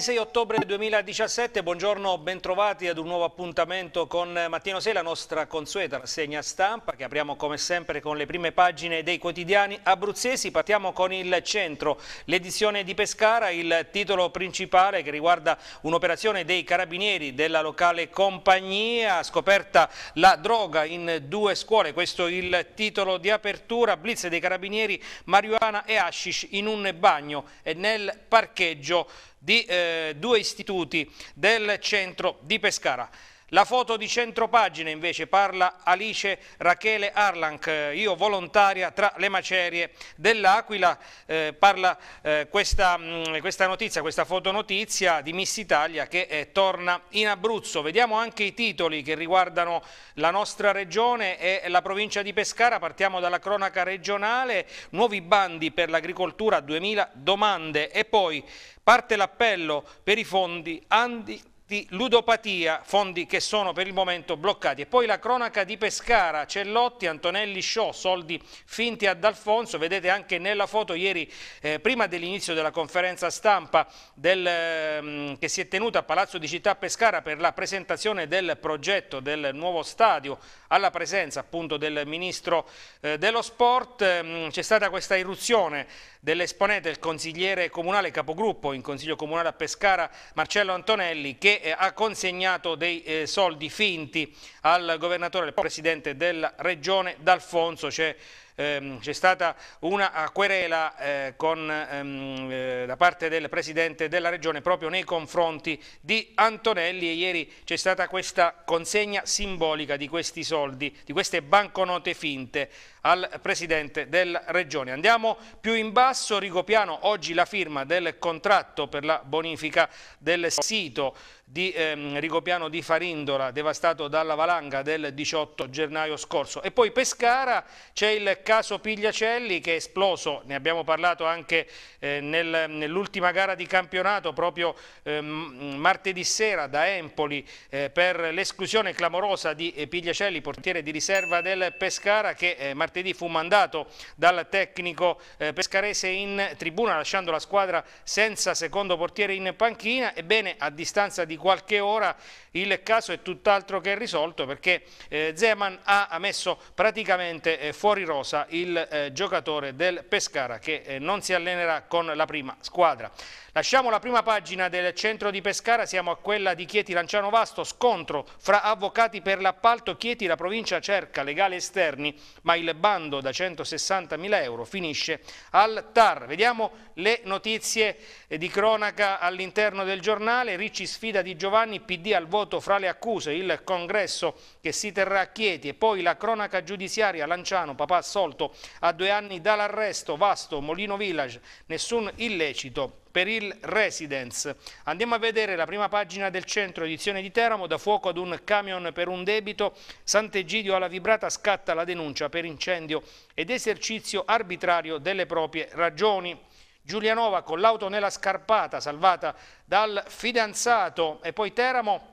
26 ottobre 2017, buongiorno, bentrovati ad un nuovo appuntamento con Mattino 6, la nostra consueta rassegna stampa che apriamo come sempre con le prime pagine dei quotidiani abruzzesi. Partiamo con il centro, l'edizione di Pescara, il titolo principale che riguarda un'operazione dei carabinieri della locale compagnia, scoperta la droga in due scuole, questo è il titolo di apertura, blitz dei carabinieri, marijuana e hashish in un bagno e nel parcheggio di eh, due istituti del centro di Pescara. La foto di centropagina invece parla Alice Rachele Arlanc, eh, io volontaria tra le macerie dell'Aquila, eh, parla eh, questa, mh, mm, questa, notizia, questa fotonotizia di Miss Italia che eh, torna in Abruzzo. Vediamo anche i titoli che riguardano la nostra regione e la provincia di Pescara, partiamo dalla cronaca regionale, nuovi bandi per l'agricoltura, 2000 domande e poi parte l'appello per i fondi Andi di ludopatia, fondi che sono per il momento bloccati. E poi la cronaca di Pescara, Cellotti, Antonelli Show, soldi finti ad Alfonso, vedete anche nella foto ieri eh, prima dell'inizio della conferenza stampa del, eh, che si è tenuta a Palazzo di Città Pescara per la presentazione del progetto del nuovo stadio alla presenza appunto del Ministro eh, dello Sport, ehm, c'è stata questa irruzione dell'esponente, il consigliere comunale capogruppo in Consiglio Comunale a Pescara, Marcello Antonelli, che eh, ha consegnato dei eh, soldi finti al governatore, al presidente della regione D'Alfonso, c'è ehm, c'è stata una querela eh, con, ehm, eh, da parte del Presidente della Regione proprio nei confronti di Antonelli e ieri c'è stata questa consegna simbolica di questi soldi, di queste banconote finte al Presidente della Regione. Andiamo più in basso, Rigopiano oggi la firma del contratto per la bonifica del sito di ehm, Rigopiano di Farindola devastato dalla valanga del 18 gennaio scorso e poi Pescara c'è il caso Pigliacelli che è esploso, ne abbiamo parlato anche eh, nel, nell'ultima gara di campionato proprio eh, martedì sera da Empoli eh, per l'esclusione clamorosa di eh, Pigliacelli, portiere di riserva del Pescara che eh, martedì fu mandato dal tecnico eh, pescarese in tribuna lasciando la squadra senza secondo portiere in panchina. Ebbene a distanza di qualche ora il caso è tutt'altro che risolto perché Zeman ha messo praticamente fuori rosa Rosa, il eh, giocatore del Pescara che eh, non si allenerà con la prima squadra. Lasciamo la prima pagina del centro di Pescara, siamo a quella di Chieti Lanciano Vasto, scontro fra avvocati per l'appalto Chieti, la provincia cerca legali esterni, ma il bando da 160.000 euro finisce al TAR. Vediamo le notizie eh, di cronaca all'interno del giornale, Ricci sfida di Giovanni, PD al voto fra le accuse, il congresso che si terrà a Chieti e poi la cronaca giudiziaria, Lanciano, papà assolto a due anni dall'arresto, Vasto, Molino Village, nessun illecito per il Residence. Andiamo a vedere la prima pagina del centro edizione di Teramo, da fuoco ad un camion per un debito, Sant'Egidio alla vibrata scatta la denuncia per incendio ed esercizio arbitrario delle proprie ragioni. Giulianova con l'auto nella scarpata salvata dal fidanzato e poi Teramo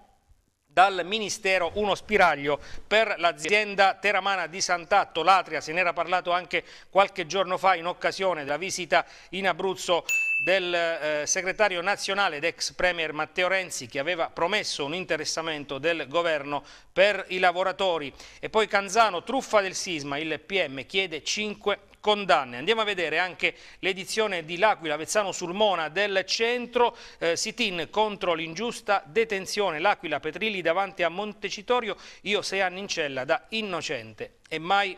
dal Ministero uno spiraglio per l'azienda teramana di Sant'Atto, l'Atria, se ne era parlato anche qualche giorno fa in occasione della visita in Abruzzo del eh, segretario nazionale ed ex premier Matteo Renzi che aveva promesso un interessamento del governo per i lavoratori e poi Canzano, truffa del sisma, il PM chiede 5 condanne. Andiamo a vedere anche l'edizione di L'Aquila, Vezzano Sulmona del centro, eh, sit-in contro l'ingiusta detenzione, L'Aquila Petrilli davanti a Montecitorio, io sei anni in cella da innocente e mai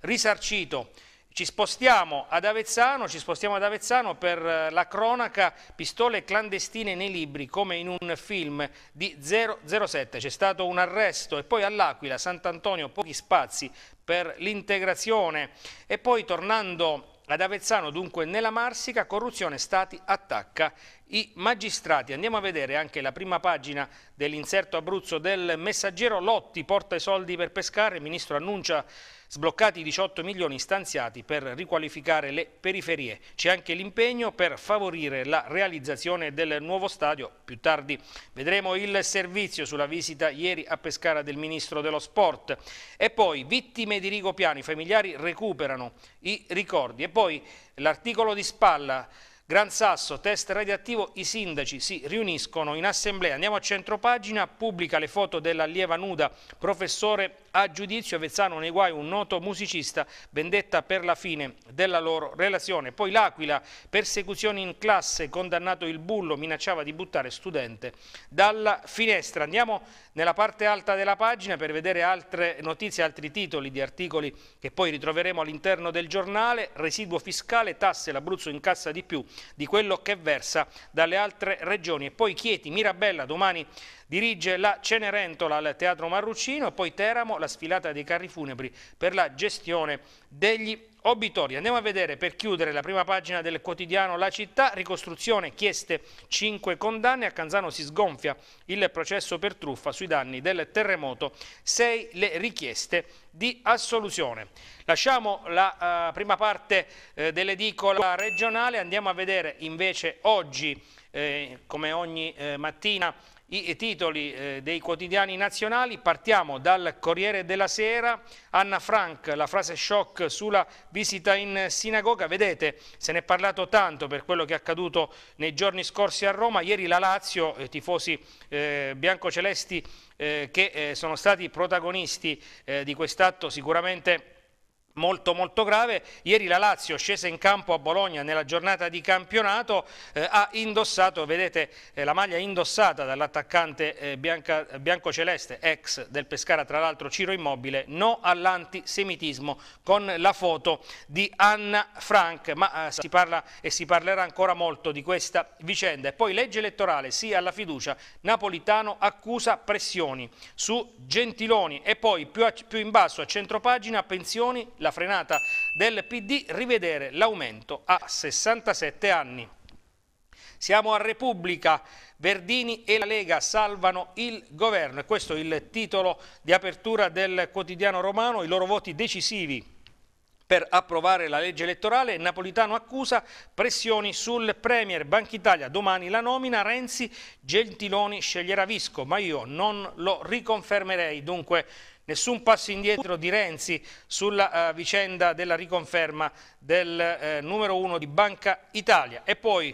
risarcito. Ci spostiamo ad Avezzano, ci spostiamo ad Avezzano per eh, la cronaca pistole clandestine nei libri come in un film di 007. C'è stato un arresto e poi all'Aquila, Sant'Antonio, pochi spazi per l'integrazione e poi tornando ad Avezzano, dunque nella Marsica, corruzione stati attacca i magistrati. Andiamo a vedere anche la prima pagina dell'inserto Abruzzo del messaggero. Lotti porta i soldi per pescare, il ministro annuncia sbloccati 18 milioni stanziati per riqualificare le periferie. C'è anche l'impegno per favorire la realizzazione del nuovo stadio. Più tardi vedremo il servizio sulla visita ieri a Pescara del Ministro dello Sport. E poi vittime di Rigopiano, i familiari recuperano i ricordi. E poi l'articolo di spalla Gran Sasso, test radioattivo, i sindaci si riuniscono in assemblea. Andiamo a centropagina, pubblica le foto dell'allieva nuda, professore a giudizio Avezzano nei guai un noto musicista, vendetta per la fine della loro relazione. Poi l'Aquila, persecuzioni in classe, condannato il bullo, minacciava di buttare studente dalla finestra. Andiamo nella parte alta della pagina per vedere altre notizie, altri titoli di articoli che poi ritroveremo all'interno del giornale. Residuo fiscale, tasse, l'Abruzzo incassa di più di quello che versa dalle altre regioni. E poi Chieti, Mirabella, domani Dirige la Cenerentola al Teatro Marrucino e poi Teramo la sfilata dei carri funebri per la gestione degli obitori. Andiamo a vedere per chiudere la prima pagina del quotidiano La Città, ricostruzione, chieste 5 condanne, a Canzano si sgonfia il processo per truffa sui danni del terremoto, 6 le richieste di assoluzione. Lasciamo la uh, prima parte uh, dell'edicola regionale, andiamo a vedere invece oggi, eh, come ogni eh, mattina, i titoli eh, dei quotidiani nazionali, partiamo dal Corriere della Sera, Anna Frank, la frase shock sulla visita in sinagoga, vedete se ne è parlato tanto per quello che è accaduto nei giorni scorsi a Roma, ieri la Lazio, i eh, tifosi eh, biancocelesti eh, che eh, sono stati protagonisti eh, di quest'atto sicuramente molto molto grave, ieri la Lazio scesa in campo a Bologna nella giornata di campionato, eh, ha indossato, vedete eh, la maglia indossata dall'attaccante eh, Celeste, ex del Pescara tra l'altro Ciro Immobile, no all'antisemitismo con la foto di Anna Frank, ma eh, si parla e si parlerà ancora molto di questa vicenda. E poi legge elettorale, sì alla fiducia, Napolitano accusa pressioni su Gentiloni e poi più, a, più in basso a centropagina pensioni la frenata del PD, rivedere l'aumento a 67 anni. Siamo a Repubblica, Verdini e la Lega salvano il governo. questo è il titolo di apertura del quotidiano romano, i loro voti decisivi per approvare la legge elettorale, Napolitano accusa pressioni sul Premier, Banca Italia, domani la nomina, Renzi, Gentiloni sceglierà Visco, ma io non lo riconfermerei, dunque Nessun passo indietro di Renzi sulla uh, vicenda della riconferma del uh, numero uno di Banca Italia. E poi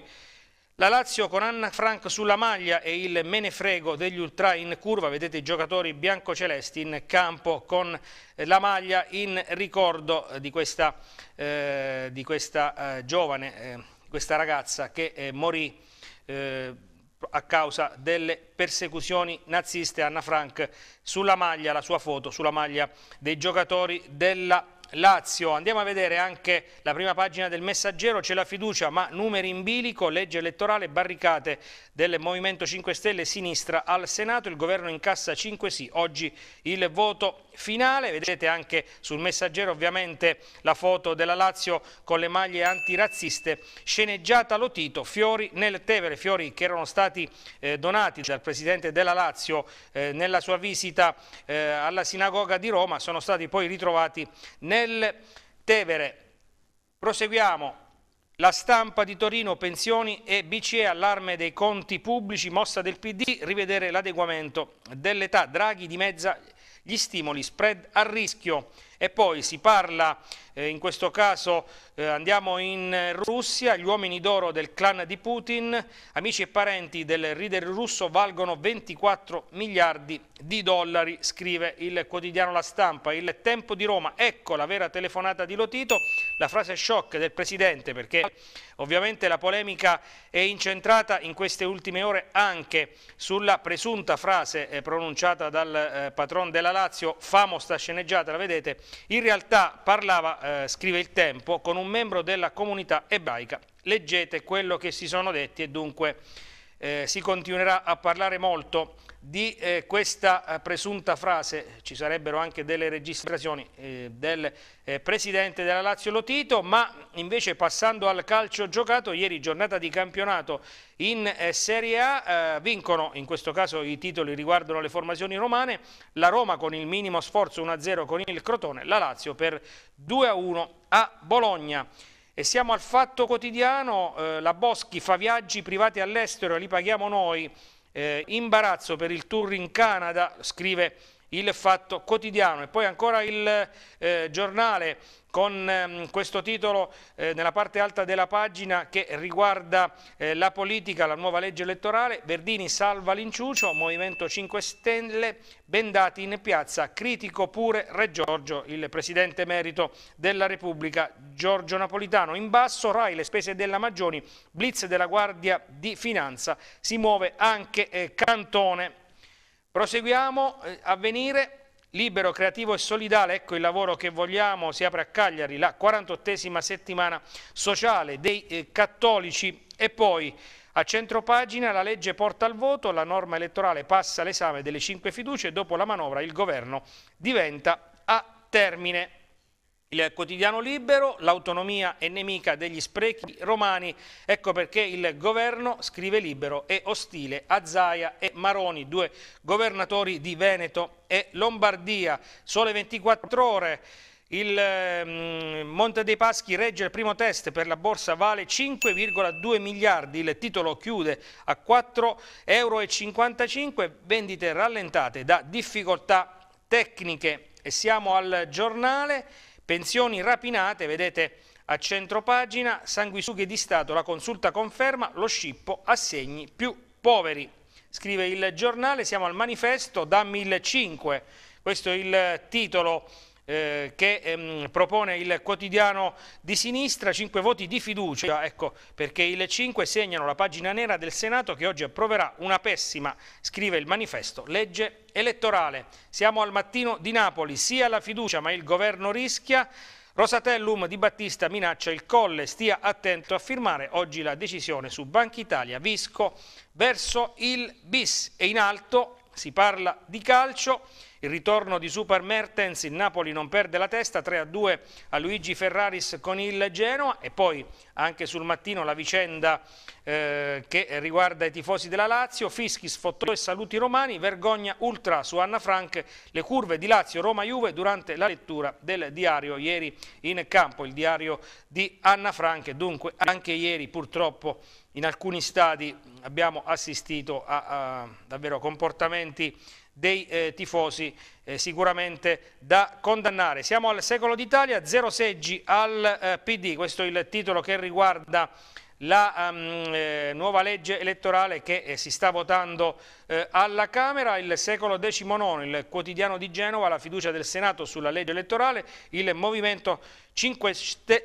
la Lazio con Anna Frank sulla maglia e il menefrego degli ultra in curva, vedete i giocatori biancocelesti in campo con eh, la maglia in ricordo di questa, eh, di questa eh, giovane, eh, questa ragazza che morì a causa delle persecuzioni naziste Anna Frank sulla maglia, la sua foto sulla maglia dei giocatori della Lazio. Andiamo a vedere anche la prima pagina del messaggero, c'è la fiducia ma numeri in bilico, legge elettorale, barricate del Movimento 5 Stelle sinistra al Senato, il governo incassa 5 sì, oggi il voto finale, vedete anche sul messaggero ovviamente la foto della Lazio con le maglie antirazziste, sceneggiata Lotito, fiori nel Tevere, fiori che erano stati eh, donati dal presidente della Lazio eh, nella sua visita eh, alla sinagoga di Roma, sono stati poi ritrovati nel nel Tevere. Proseguiamo. La stampa di Torino, pensioni e BCE, allarme dei conti pubblici, mossa del PD, rivedere l'adeguamento dell'età. Draghi dimezza gli stimoli, spread a rischio. E poi si parla, eh, in questo caso eh, andiamo in Russia, gli uomini d'oro del clan di Putin, amici e parenti del leader russo valgono 24 miliardi di dollari, scrive il quotidiano La Stampa. Il tempo di Roma, ecco la vera telefonata di Lotito, la frase shock del Presidente perché ovviamente la polemica è incentrata in queste ultime ore anche sulla presunta frase eh, pronunciata dal eh, patron della Lazio, famosa sceneggiata, la vedete, in realtà parlava, eh, scrive il tempo, con un membro della comunità ebraica. Leggete quello che si sono detti e dunque eh, si continuerà a parlare molto di eh, questa eh, presunta frase, ci sarebbero anche delle registrazioni eh, del eh, presidente della Lazio Lotito, ma invece passando al calcio giocato, ieri giornata di campionato in eh, Serie A, vincono, in questo caso i titoli riguardano le formazioni romane, la Roma con il minimo sforzo 1-0 con il Crotone, la Lazio per 2-1 a Bologna. E siamo al fatto quotidiano, eh, la Boschi fa viaggi privati all'estero, li paghiamo noi, eh, imbarazzo per il tour in Canada, scrive il Fatto Quotidiano e poi ancora il eh, giornale con ehm, questo titolo eh, nella parte alta della pagina che riguarda eh, la politica, la nuova legge elettorale, Verdini salva l'inciucio, Movimento 5 Stelle, bendati in piazza, critico pure Re Giorgio, il Presidente Merito della Repubblica, Giorgio Napolitano. In basso Rai, le spese della Magioni, blitz della Guardia di Finanza, si muove anche eh, Cantone Proseguiamo eh, a venire libero, creativo e solidale, ecco il lavoro che vogliamo, si apre a Cagliari la 48esima settimana sociale dei eh, cattolici e poi a centro pagina la legge porta al voto, la norma elettorale passa l'esame delle cinque fiducie e dopo la manovra il governo diventa a termine. Il quotidiano libero, l'autonomia è nemica degli sprechi romani, ecco perché il governo, scrive libero, è ostile a Zaia e Maroni, due governatori di Veneto e Lombardia. Sole 24 ore. Il mm, Monte dei Paschi regge il primo test per la borsa, vale 5,2 miliardi, il titolo chiude a 4,55 euro, vendite rallentate da difficoltà tecniche. E siamo al giornale. Pensioni rapinate, vedete a centro pagina, sanguisughe di Stato, la consulta conferma, lo scippo assegni più poveri. Scrive il giornale, siamo al manifesto da 1.500, questo è il titolo eh, che ehm, propone il quotidiano di sinistra, 5 voti di fiducia, ecco perché i 5 segnano la pagina nera del Senato che oggi approverà una pessima, scrive il manifesto, legge elettorale. Siamo al mattino di Napoli, sia la fiducia ma il governo rischia, Rosatellum di Battista minaccia il colle, stia attento a firmare oggi la decisione su Banca Italia, Visco verso il bis e in alto si parla di calcio il ritorno di Super Mertens, il Napoli non perde la testa, 3-2 a a, a Luigi Ferraris con il Genoa e poi anche sul mattino la vicenda eh, che riguarda i tifosi della Lazio, Fischi sfottò e saluti romani, vergogna ultra su Anna Frank, le curve di Lazio, Roma, Juve durante la lettura del diario ieri in campo, il diario di Anna Frank, dunque anche ieri purtroppo in alcuni stadi abbiamo assistito a, a davvero comportamenti dei eh, tifosi eh, sicuramente da condannare. Siamo al secolo d'Italia, zero seggi al eh, PD, questo è il titolo che riguarda la um, nuova legge elettorale che eh, si sta votando eh, alla Camera, il secolo XIX, il quotidiano di Genova, la fiducia del Senato sulla legge elettorale, il Movimento 5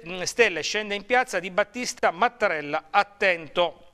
mm, Stelle scende in piazza di Battista Mattarella, attento,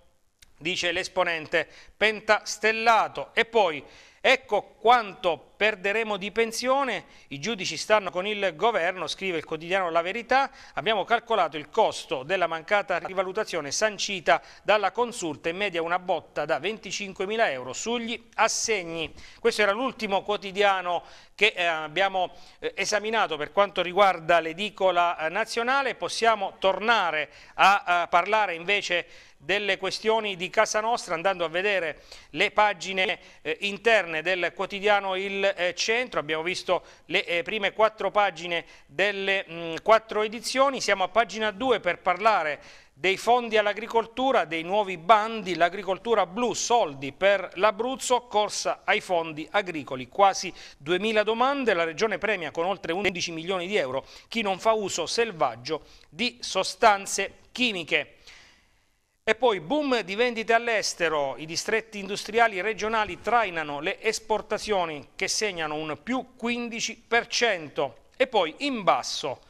dice l'esponente pentastellato. E poi Ecco quanto perderemo di pensione, i giudici stanno con il governo, scrive il quotidiano La Verità, abbiamo calcolato il costo della mancata rivalutazione sancita dalla consulta in media una botta da 25 mila euro sugli assegni. Questo era l'ultimo quotidiano che eh, abbiamo eh, esaminato per quanto riguarda l'edicola eh, nazionale, possiamo tornare a parlare invece delle questioni di casa nostra andando a vedere le pagine interne del quotidiano Il eh, centro, abbiamo visto le eh, prime quattro pagine delle mh, mm, quattro edizioni, siamo a pagina 2 per parlare dei fondi all'agricoltura, dei nuovi bandi, l'agricoltura blu, soldi per l'Abruzzo, corsa ai fondi agricoli, quasi 2000 domande, la regione premia con oltre 11 milioni di euro chi non fa uso selvaggio di sostanze chimiche. E poi boom di vendite all'estero, i distretti industriali regionali trainano le esportazioni che segnano un più 15%. E poi in basso,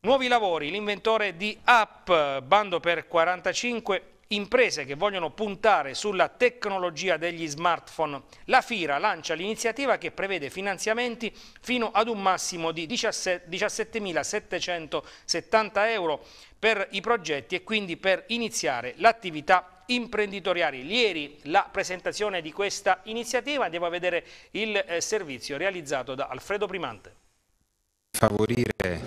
nuovi lavori, l'inventore di app, bando per 45 imprese che vogliono puntare sulla tecnologia degli smartphone. La FIRA lancia l'iniziativa che prevede finanziamenti fino ad un massimo di 17.770 euro per i progetti e quindi per iniziare l'attività imprenditoriale. Ieri la presentazione di questa iniziativa, andiamo a vedere il eh, servizio realizzato da Alfredo Primante favorire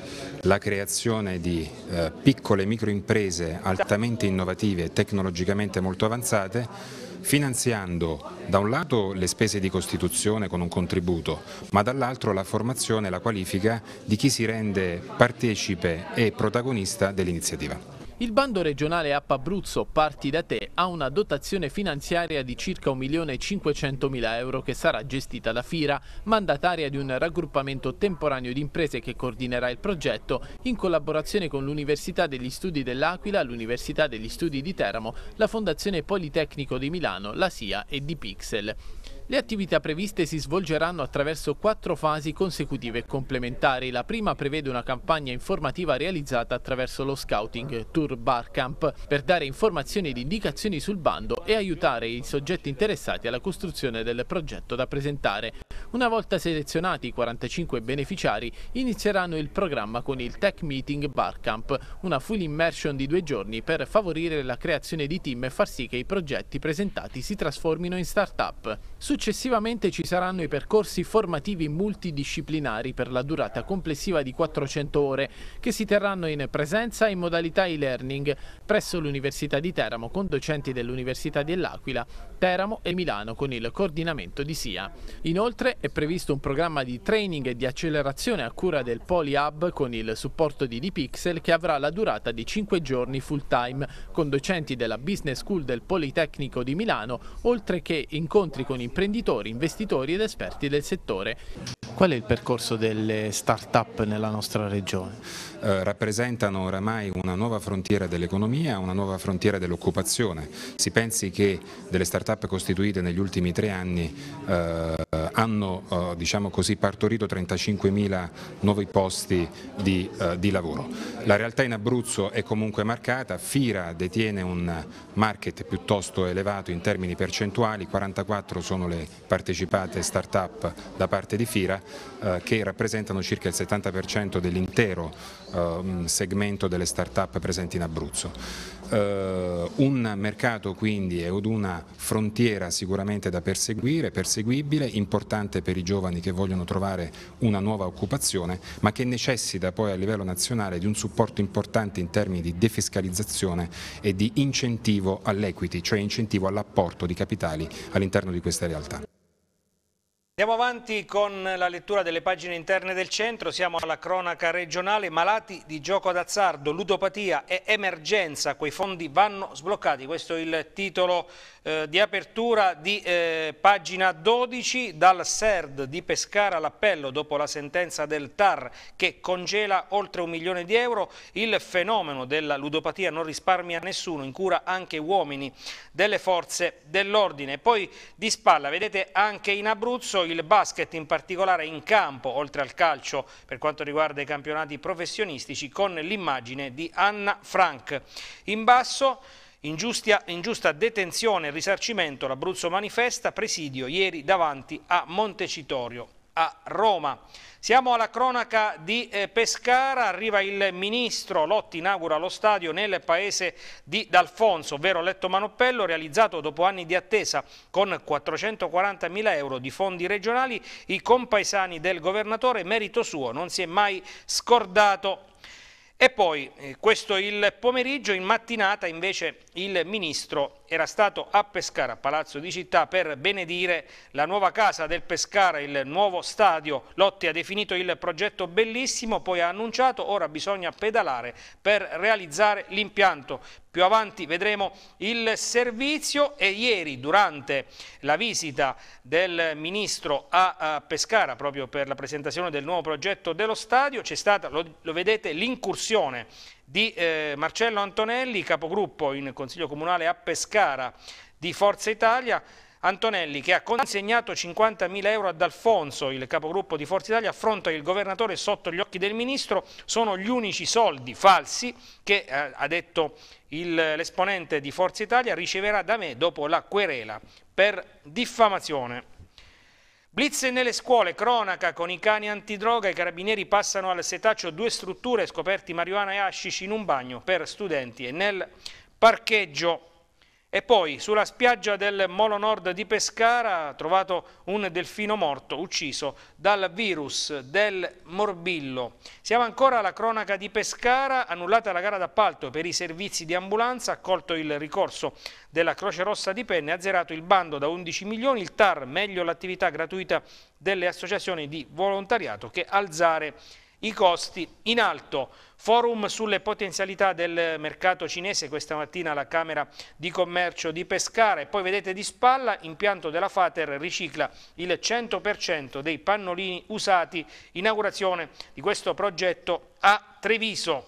la creazione di eh, piccole microimprese altamente innovative e tecnologicamente molto avanzate finanziando da un lato le spese di costituzione con un contributo ma dall'altro la formazione e la qualifica di chi si rende partecipe e protagonista dell'iniziativa. Il bando regionale App Abruzzo Parti da te ha una dotazione finanziaria di circa 1.500.000 euro che sarà gestita da FIRA, mandataria di un raggruppamento temporaneo di imprese che coordinerà il progetto in collaborazione con l'Università degli Studi dell'Aquila, l'Università degli Studi di Teramo, la Fondazione Politecnico di Milano, la SIA e di Pixel. Le attività previste si svolgeranno attraverso quattro fasi consecutive e complementari. La prima prevede una campagna informativa realizzata attraverso lo scouting Tour Bar Camp per dare informazioni ed indicazioni sul bando e aiutare i soggetti interessati alla costruzione del progetto da presentare. Una volta selezionati i 45 beneficiari inizieranno il programma con il Tech Meeting Bar Camp, una full immersion di due giorni per favorire la creazione di team e far sì che i progetti presentati si trasformino in start-up. Successivamente ci saranno i percorsi formativi multidisciplinari per la durata complessiva di 400 ore che si terranno in presenza in modalità e-learning presso l'Università di Teramo con docenti dell'Università dell'Aquila Teramo e Milano con il coordinamento di SIA. Inoltre è previsto un programma di training e di accelerazione a cura del PolyHub con il supporto di D-Pixel che avrà la durata di 5 giorni full time con docenti della Business School del Politecnico di Milano oltre che incontri con imprenditori, investitori ed esperti del settore. Qual è il percorso delle start-up nella nostra regione? Eh, rappresentano oramai una nuova frontiera dell'economia, una nuova frontiera dell'occupazione. Si pensi che delle start-up start-up costituite negli ultimi tre anni eh, hanno eh, diciamo così, partorito 35.000 nuovi posti di, eh, di, lavoro. La realtà in Abruzzo è comunque marcata, Fira detiene un market piuttosto elevato in termini percentuali, 44 sono le partecipate start-up da parte di Fira eh, che rappresentano circa il 70% dell'intero eh, segmento delle start-up presenti in Abruzzo eh, un mercato quindi ed una frontiera sicuramente da perseguire, perseguibile, importante per i giovani che vogliono trovare una nuova occupazione, ma che necessita poi a livello nazionale di un supporto importante in termini di defiscalizzazione e di incentivo all'equity, cioè incentivo all'apporto di capitali all'interno di questa realtà. Andiamo avanti con la lettura delle pagine interne del centro, siamo alla cronaca regionale, malati di gioco d'azzardo, ludopatia e emergenza, quei fondi vanno sbloccati, questo è il titolo eh, di apertura di eh, pagina 12 dal SERD di Pescara all'appello dopo la sentenza del TAR che congela oltre un milione di euro il fenomeno della ludopatia non risparmia nessuno in cura anche uomini delle forze dell'ordine poi di spalla vedete anche in Abruzzo il basket in particolare in campo oltre al calcio per quanto riguarda i campionati professionistici con l'immagine di Anna Frank in basso Ingiustia, ingiusta detenzione e risarcimento, l'Abruzzo manifesta, presidio ieri davanti a Montecitorio, a Roma. Siamo alla cronaca di eh, Pescara, arriva il ministro, Lotti inaugura lo stadio nel paese di D'Alfonso, ovvero Letto Manopello, realizzato dopo anni di attesa con 440 mila euro di fondi regionali, i compaesani del governatore, merito suo, non si è mai scordato e poi, eh, questo il pomeriggio, in mattinata invece il Ministro era stato a Pescara, a Palazzo di Città, per benedire la nuova casa del Pescara, il nuovo stadio. Lotti ha definito il progetto bellissimo, poi ha annunciato ora bisogna pedalare per realizzare l'impianto. Più avanti vedremo il servizio e ieri durante la visita del Ministro a Pescara proprio per la presentazione del nuovo progetto dello stadio c'è stata, lo, lo vedete, l'incursione di eh, Marcello Antonelli, capogruppo in Consiglio Comunale a Pescara di Forza Italia Antonelli, che ha consegnato 50.000 euro ad Alfonso, il capogruppo di Forza Italia, affronta il governatore sotto gli occhi del ministro, sono gli unici soldi falsi che, eh, ha detto l'esponente di Forza Italia, riceverà da me dopo la querela per diffamazione. Blitz nelle scuole, cronaca con i cani antidroga, i carabinieri passano al setaccio due strutture, scoperti marijuana e hashish in un bagno per studenti e nel parcheggio. E poi sulla spiaggia del Molo Nord di Pescara trovato un delfino morto ucciso dal virus del morbillo. Siamo ancora alla cronaca di Pescara, annullata la gara d'appalto per i servizi di ambulanza, accolto il ricorso della Croce Rossa di Penne, azzerato il bando da 11 milioni, il TAR meglio l'attività gratuita delle associazioni di volontariato che alzare i costi in alto. Forum sulle potenzialità del mercato cinese questa mattina alla Camera di Commercio di Pescara e poi vedete di spalla impianto della Fater ricicla il 100% dei pannolini usati inaugurazione di questo progetto a Treviso.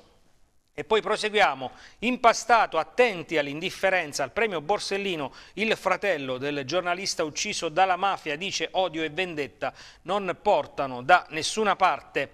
E poi proseguiamo, impastato, attenti all'indifferenza, al premio Borsellino, il fratello del giornalista ucciso dalla mafia dice odio e vendetta non portano da nessuna parte.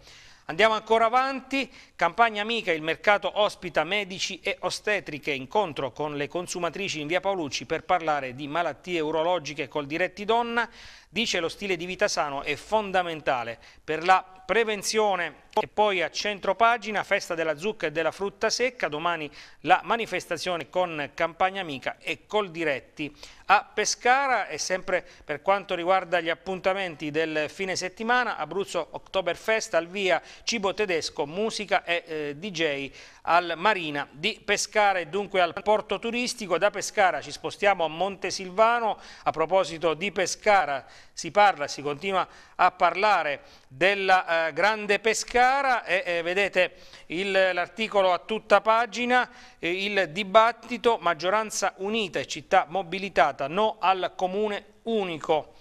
Andiamo ancora avanti, Campagna Amica, il mercato ospita medici e ostetriche, incontro con le consumatrici in via Paolucci per parlare di malattie urologiche col diretti donna, dice lo stile di vita sano è fondamentale per la prevenzione. E poi a centro pagina, festa della zucca e della frutta secca, domani la manifestazione con Campagna Amica e col diretti a Pescara e sempre per quanto riguarda gli appuntamenti del fine settimana, Abruzzo Oktoberfest al via, cibo tedesco, musica e eh, DJ al Marina di Pescara e dunque al porto turistico. Da Pescara ci spostiamo a Montesilvano. A proposito di Pescara si parla, si continua a parlare della eh, grande Pescara e eh, vedete l'articolo a tutta pagina, il dibattito maggioranza unita e città mobilitata, no al comune unico.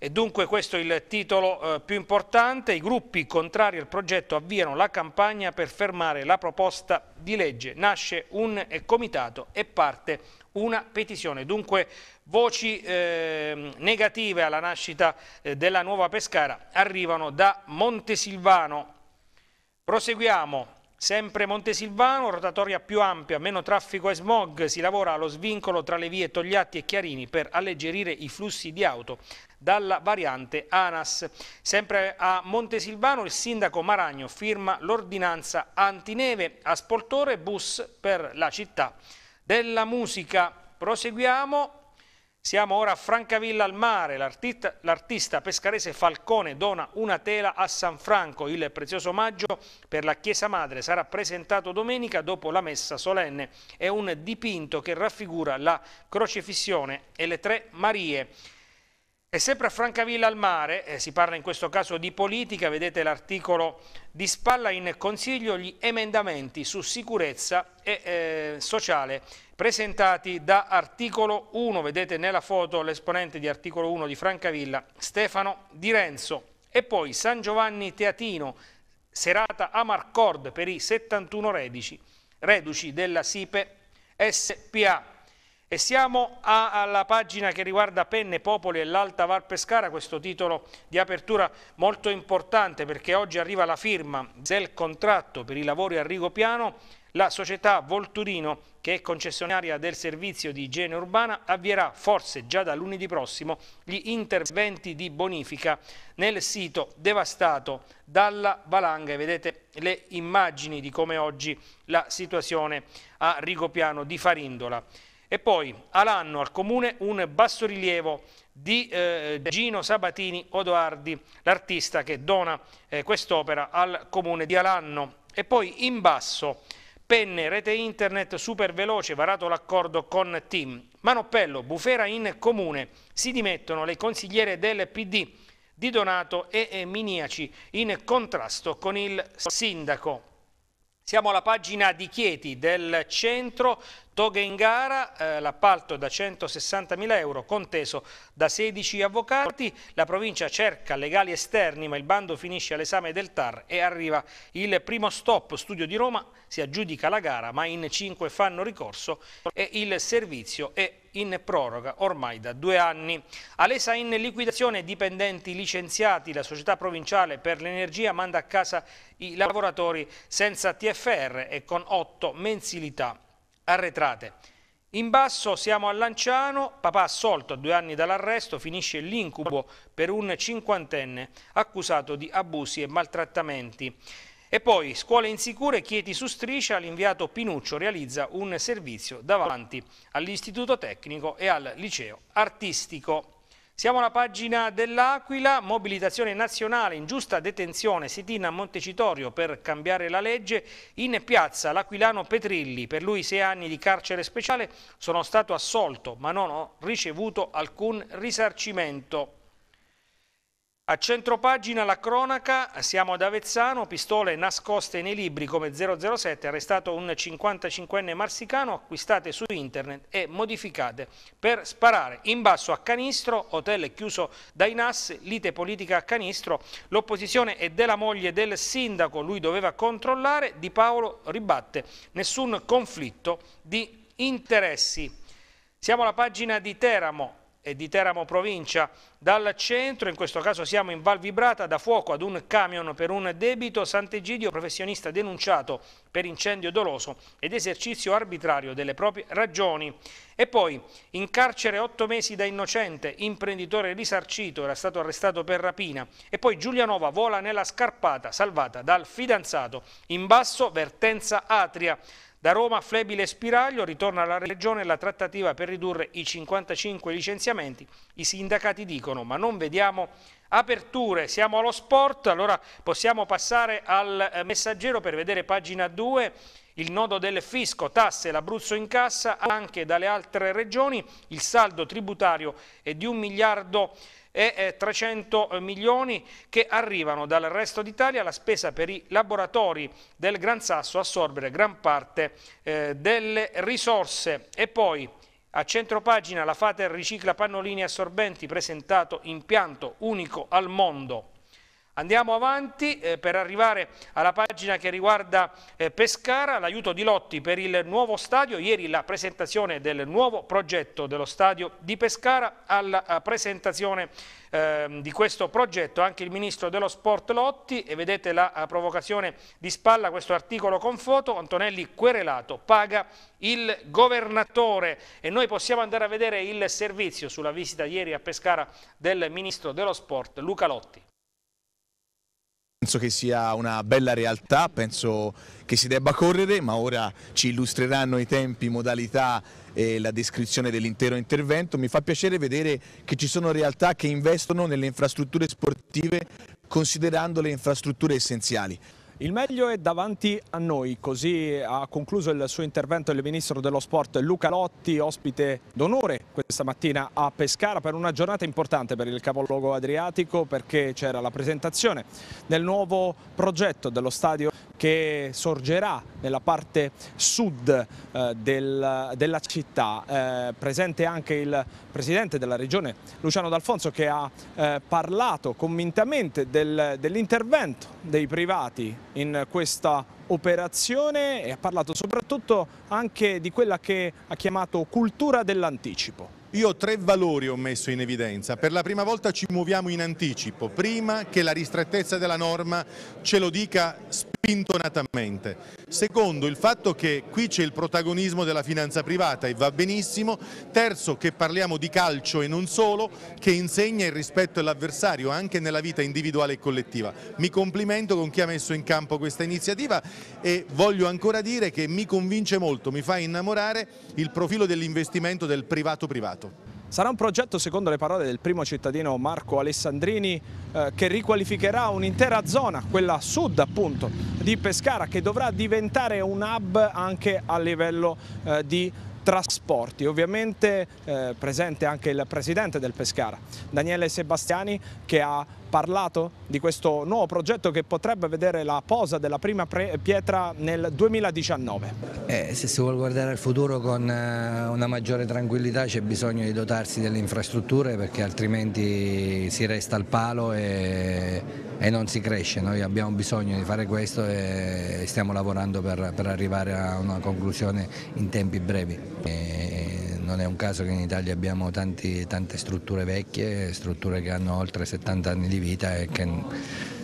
E dunque questo è il titolo eh, più importante. I gruppi contrari al progetto avviano la campagna per fermare la proposta di legge. Nasce un eh, comitato e parte una petizione. Dunque voci eh, negative alla nascita eh, della nuova Pescara arrivano da Montesilvano. Proseguiamo Sempre Montesilvano, rotatoria più ampia, meno traffico e smog, si lavora allo svincolo tra le vie Togliatti e Chiarini per alleggerire i flussi di auto dalla variante ANAS. Sempre a Montesilvano il sindaco Maragno firma l'ordinanza antineve a Spoltore bus per la città della musica. Proseguiamo siamo ora a Francavilla al mare, l'artista pescarese Falcone dona una tela a San Franco, il prezioso omaggio per la Chiesa Madre sarà presentato domenica dopo la messa solenne, è un dipinto che raffigura la crocifissione e le tre Marie. E sempre a Francavilla al mare, eh, si parla in questo caso di politica, vedete l'articolo di spalla in consiglio gli emendamenti su sicurezza e eh, sociale presentati da Articolo 1, vedete nella foto l'esponente di Articolo 1 di Francavilla, Stefano Di Renzo e poi San Giovanni Teatino, serata a Marcord per i 71 reduci, reduci della SIPE SPA. E siamo a, alla pagina che riguarda Penne, Popoli e l'Alta Val Pescara, questo titolo di apertura molto importante perché oggi arriva la firma del contratto per i lavori a Rigopiano, la società Volturino che è concessionaria del servizio di igiene urbana, avvierà forse già da lunedì prossimo gli interventi di bonifica nel sito devastato dalla valanga. Vedete le immagini di come oggi la situazione a Rigopiano di Farindola. E poi all'anno al comune un bassorilievo di eh, Gino Sabatini Odoardi, l'artista che dona eh, quest'opera al comune di Alanno. E poi in basso Penne, rete internet super veloce, varato l'accordo con Team. Manoppello, bufera in comune, si dimettono le consigliere del PD di Donato e Miniaci in contrasto con il sindaco. Siamo alla pagina di Chieti del centro, toghe in gara, eh, l'appalto da 160.000 euro conteso da 16 avvocati, la provincia cerca legali esterni ma il bando finisce all'esame del TAR e arriva il primo stop, studio di Roma si aggiudica la gara ma in 5 fanno ricorso e il servizio è in proroga ormai da due anni. Alesa in liquidazione dipendenti licenziati, la società provinciale per l'energia manda a casa i lavoratori senza TFR e con otto mensilità arretrate. In basso siamo a Lanciano, papà assolto a due anni dall'arresto, finisce l'incubo per un cinquantenne accusato di abusi e maltrattamenti. E poi scuole insicure, Chieti su striscia, l'inviato Pinuccio realizza un servizio davanti all'istituto tecnico e al liceo artistico. Siamo alla pagina dell'Aquila, mobilitazione nazionale in giusta detenzione, Sitina a Montecitorio per cambiare la legge, in piazza l'Aquilano Petrilli, per lui sei anni di carcere speciale, sono stato assolto ma non ho ricevuto alcun risarcimento. A centropagina la cronaca, siamo ad Avezzano, pistole nascoste nei libri come 007, arrestato un 55enne marsicano, acquistate su internet e modificate per sparare. In basso a Canistro, hotel chiuso dai NAS, lite politica a Canistro, l'opposizione è della moglie del sindaco, lui doveva controllare, Di Paolo ribatte, nessun conflitto di interessi. Siamo alla pagina di Teramo, e di Teramo provincia. Dal centro, in questo caso siamo in Val Vibrata, da fuoco ad un camion per un debito, Sant'Egidio professionista denunciato per incendio doloso ed esercizio arbitrario delle proprie ragioni. E poi, in carcere otto mesi da innocente, imprenditore risarcito, era stato arrestato per rapina. E poi Giulianova vola nella scarpata, salvata dal fidanzato. In basso, vertenza atria. Da Roma Flebile Spiraglio ritorna alla regione la trattativa per ridurre i 55 licenziamenti. I sindacati dicono ma non vediamo aperture, siamo allo sport, allora possiamo passare al eh, messaggero per vedere pagina 2 il nodo del fisco, tasse, l'Abruzzo in cassa, anche dalle altre regioni il saldo tributario è di un miliardo e 300 eh, milioni che arrivano dal resto d'Italia. La spesa per i laboratori del Gran Sasso assorbere gran parte eh, delle risorse. E poi a centropagina la Fater ricicla pannolini assorbenti presentato impianto unico al mondo. Andiamo avanti eh, per arrivare alla pagina che riguarda eh, Pescara, l'aiuto di Lotti per il nuovo stadio, ieri la presentazione del nuovo progetto dello stadio di Pescara, alla eh, presentazione eh, di questo progetto anche il ministro dello sport Lotti e vedete la eh, provocazione di spalla, questo articolo con foto, Antonelli querelato, paga il governatore e noi possiamo andare a vedere il servizio sulla visita ieri a Pescara del ministro dello sport Luca Lotti. Penso che sia una bella realtà, penso che si debba correre, ma ora ci illustreranno i tempi, modalità e la descrizione dell'intero intervento. Mi fa piacere vedere che ci sono realtà che investono nelle infrastrutture sportive considerando le infrastrutture essenziali. Il meglio è davanti a noi, così ha concluso il suo intervento il ministro dello sport Luca Lotti, ospite d'onore questa mattina a Pescara per una giornata importante per il capoluogo adriatico perché c'era la presentazione del nuovo progetto dello stadio che sorgerà nella parte sud eh, del, della città. Eh, presente anche il presidente della regione Luciano D'Alfonso che ha eh, parlato convintamente del, dell'intervento dei privati in questa operazione e ha parlato soprattutto anche di quella che ha chiamato cultura dell'anticipo. Io tre valori ho messo in evidenza, per la prima volta ci muoviamo in anticipo, prima che la ristrettezza della norma ce lo dica spintonatamente. Secondo, il fatto che qui c'è il protagonismo della finanza privata e va benissimo. Terzo, che parliamo di calcio e non solo, che insegna il rispetto all'avversario anche nella vita individuale e collettiva. Mi complimento con chi ha messo in campo questa iniziativa e voglio ancora dire che mi convince molto, mi fa innamorare il profilo dell'investimento del privato privato passato. Sarà un progetto, secondo le parole del primo cittadino Marco Alessandrini, eh, che riqualificherà un'intera zona, quella sud appunto, di Pescara, che dovrà diventare un hub anche a livello eh, di trasporti. Ovviamente eh, presente anche il presidente del Pescara, Daniele Sebastiani, che ha parlato di questo nuovo progetto che potrebbe vedere la posa della prima pietra nel 2019? Eh, se si vuole guardare al futuro con eh, una maggiore tranquillità c'è bisogno di dotarsi delle infrastrutture perché altrimenti si resta al palo e, e non si cresce. Noi abbiamo bisogno di fare questo e stiamo lavorando per, per arrivare a una conclusione in tempi brevi. E, non è un caso che in Italia abbiamo tanti, tante strutture vecchie, strutture che hanno oltre 70 anni di vita e che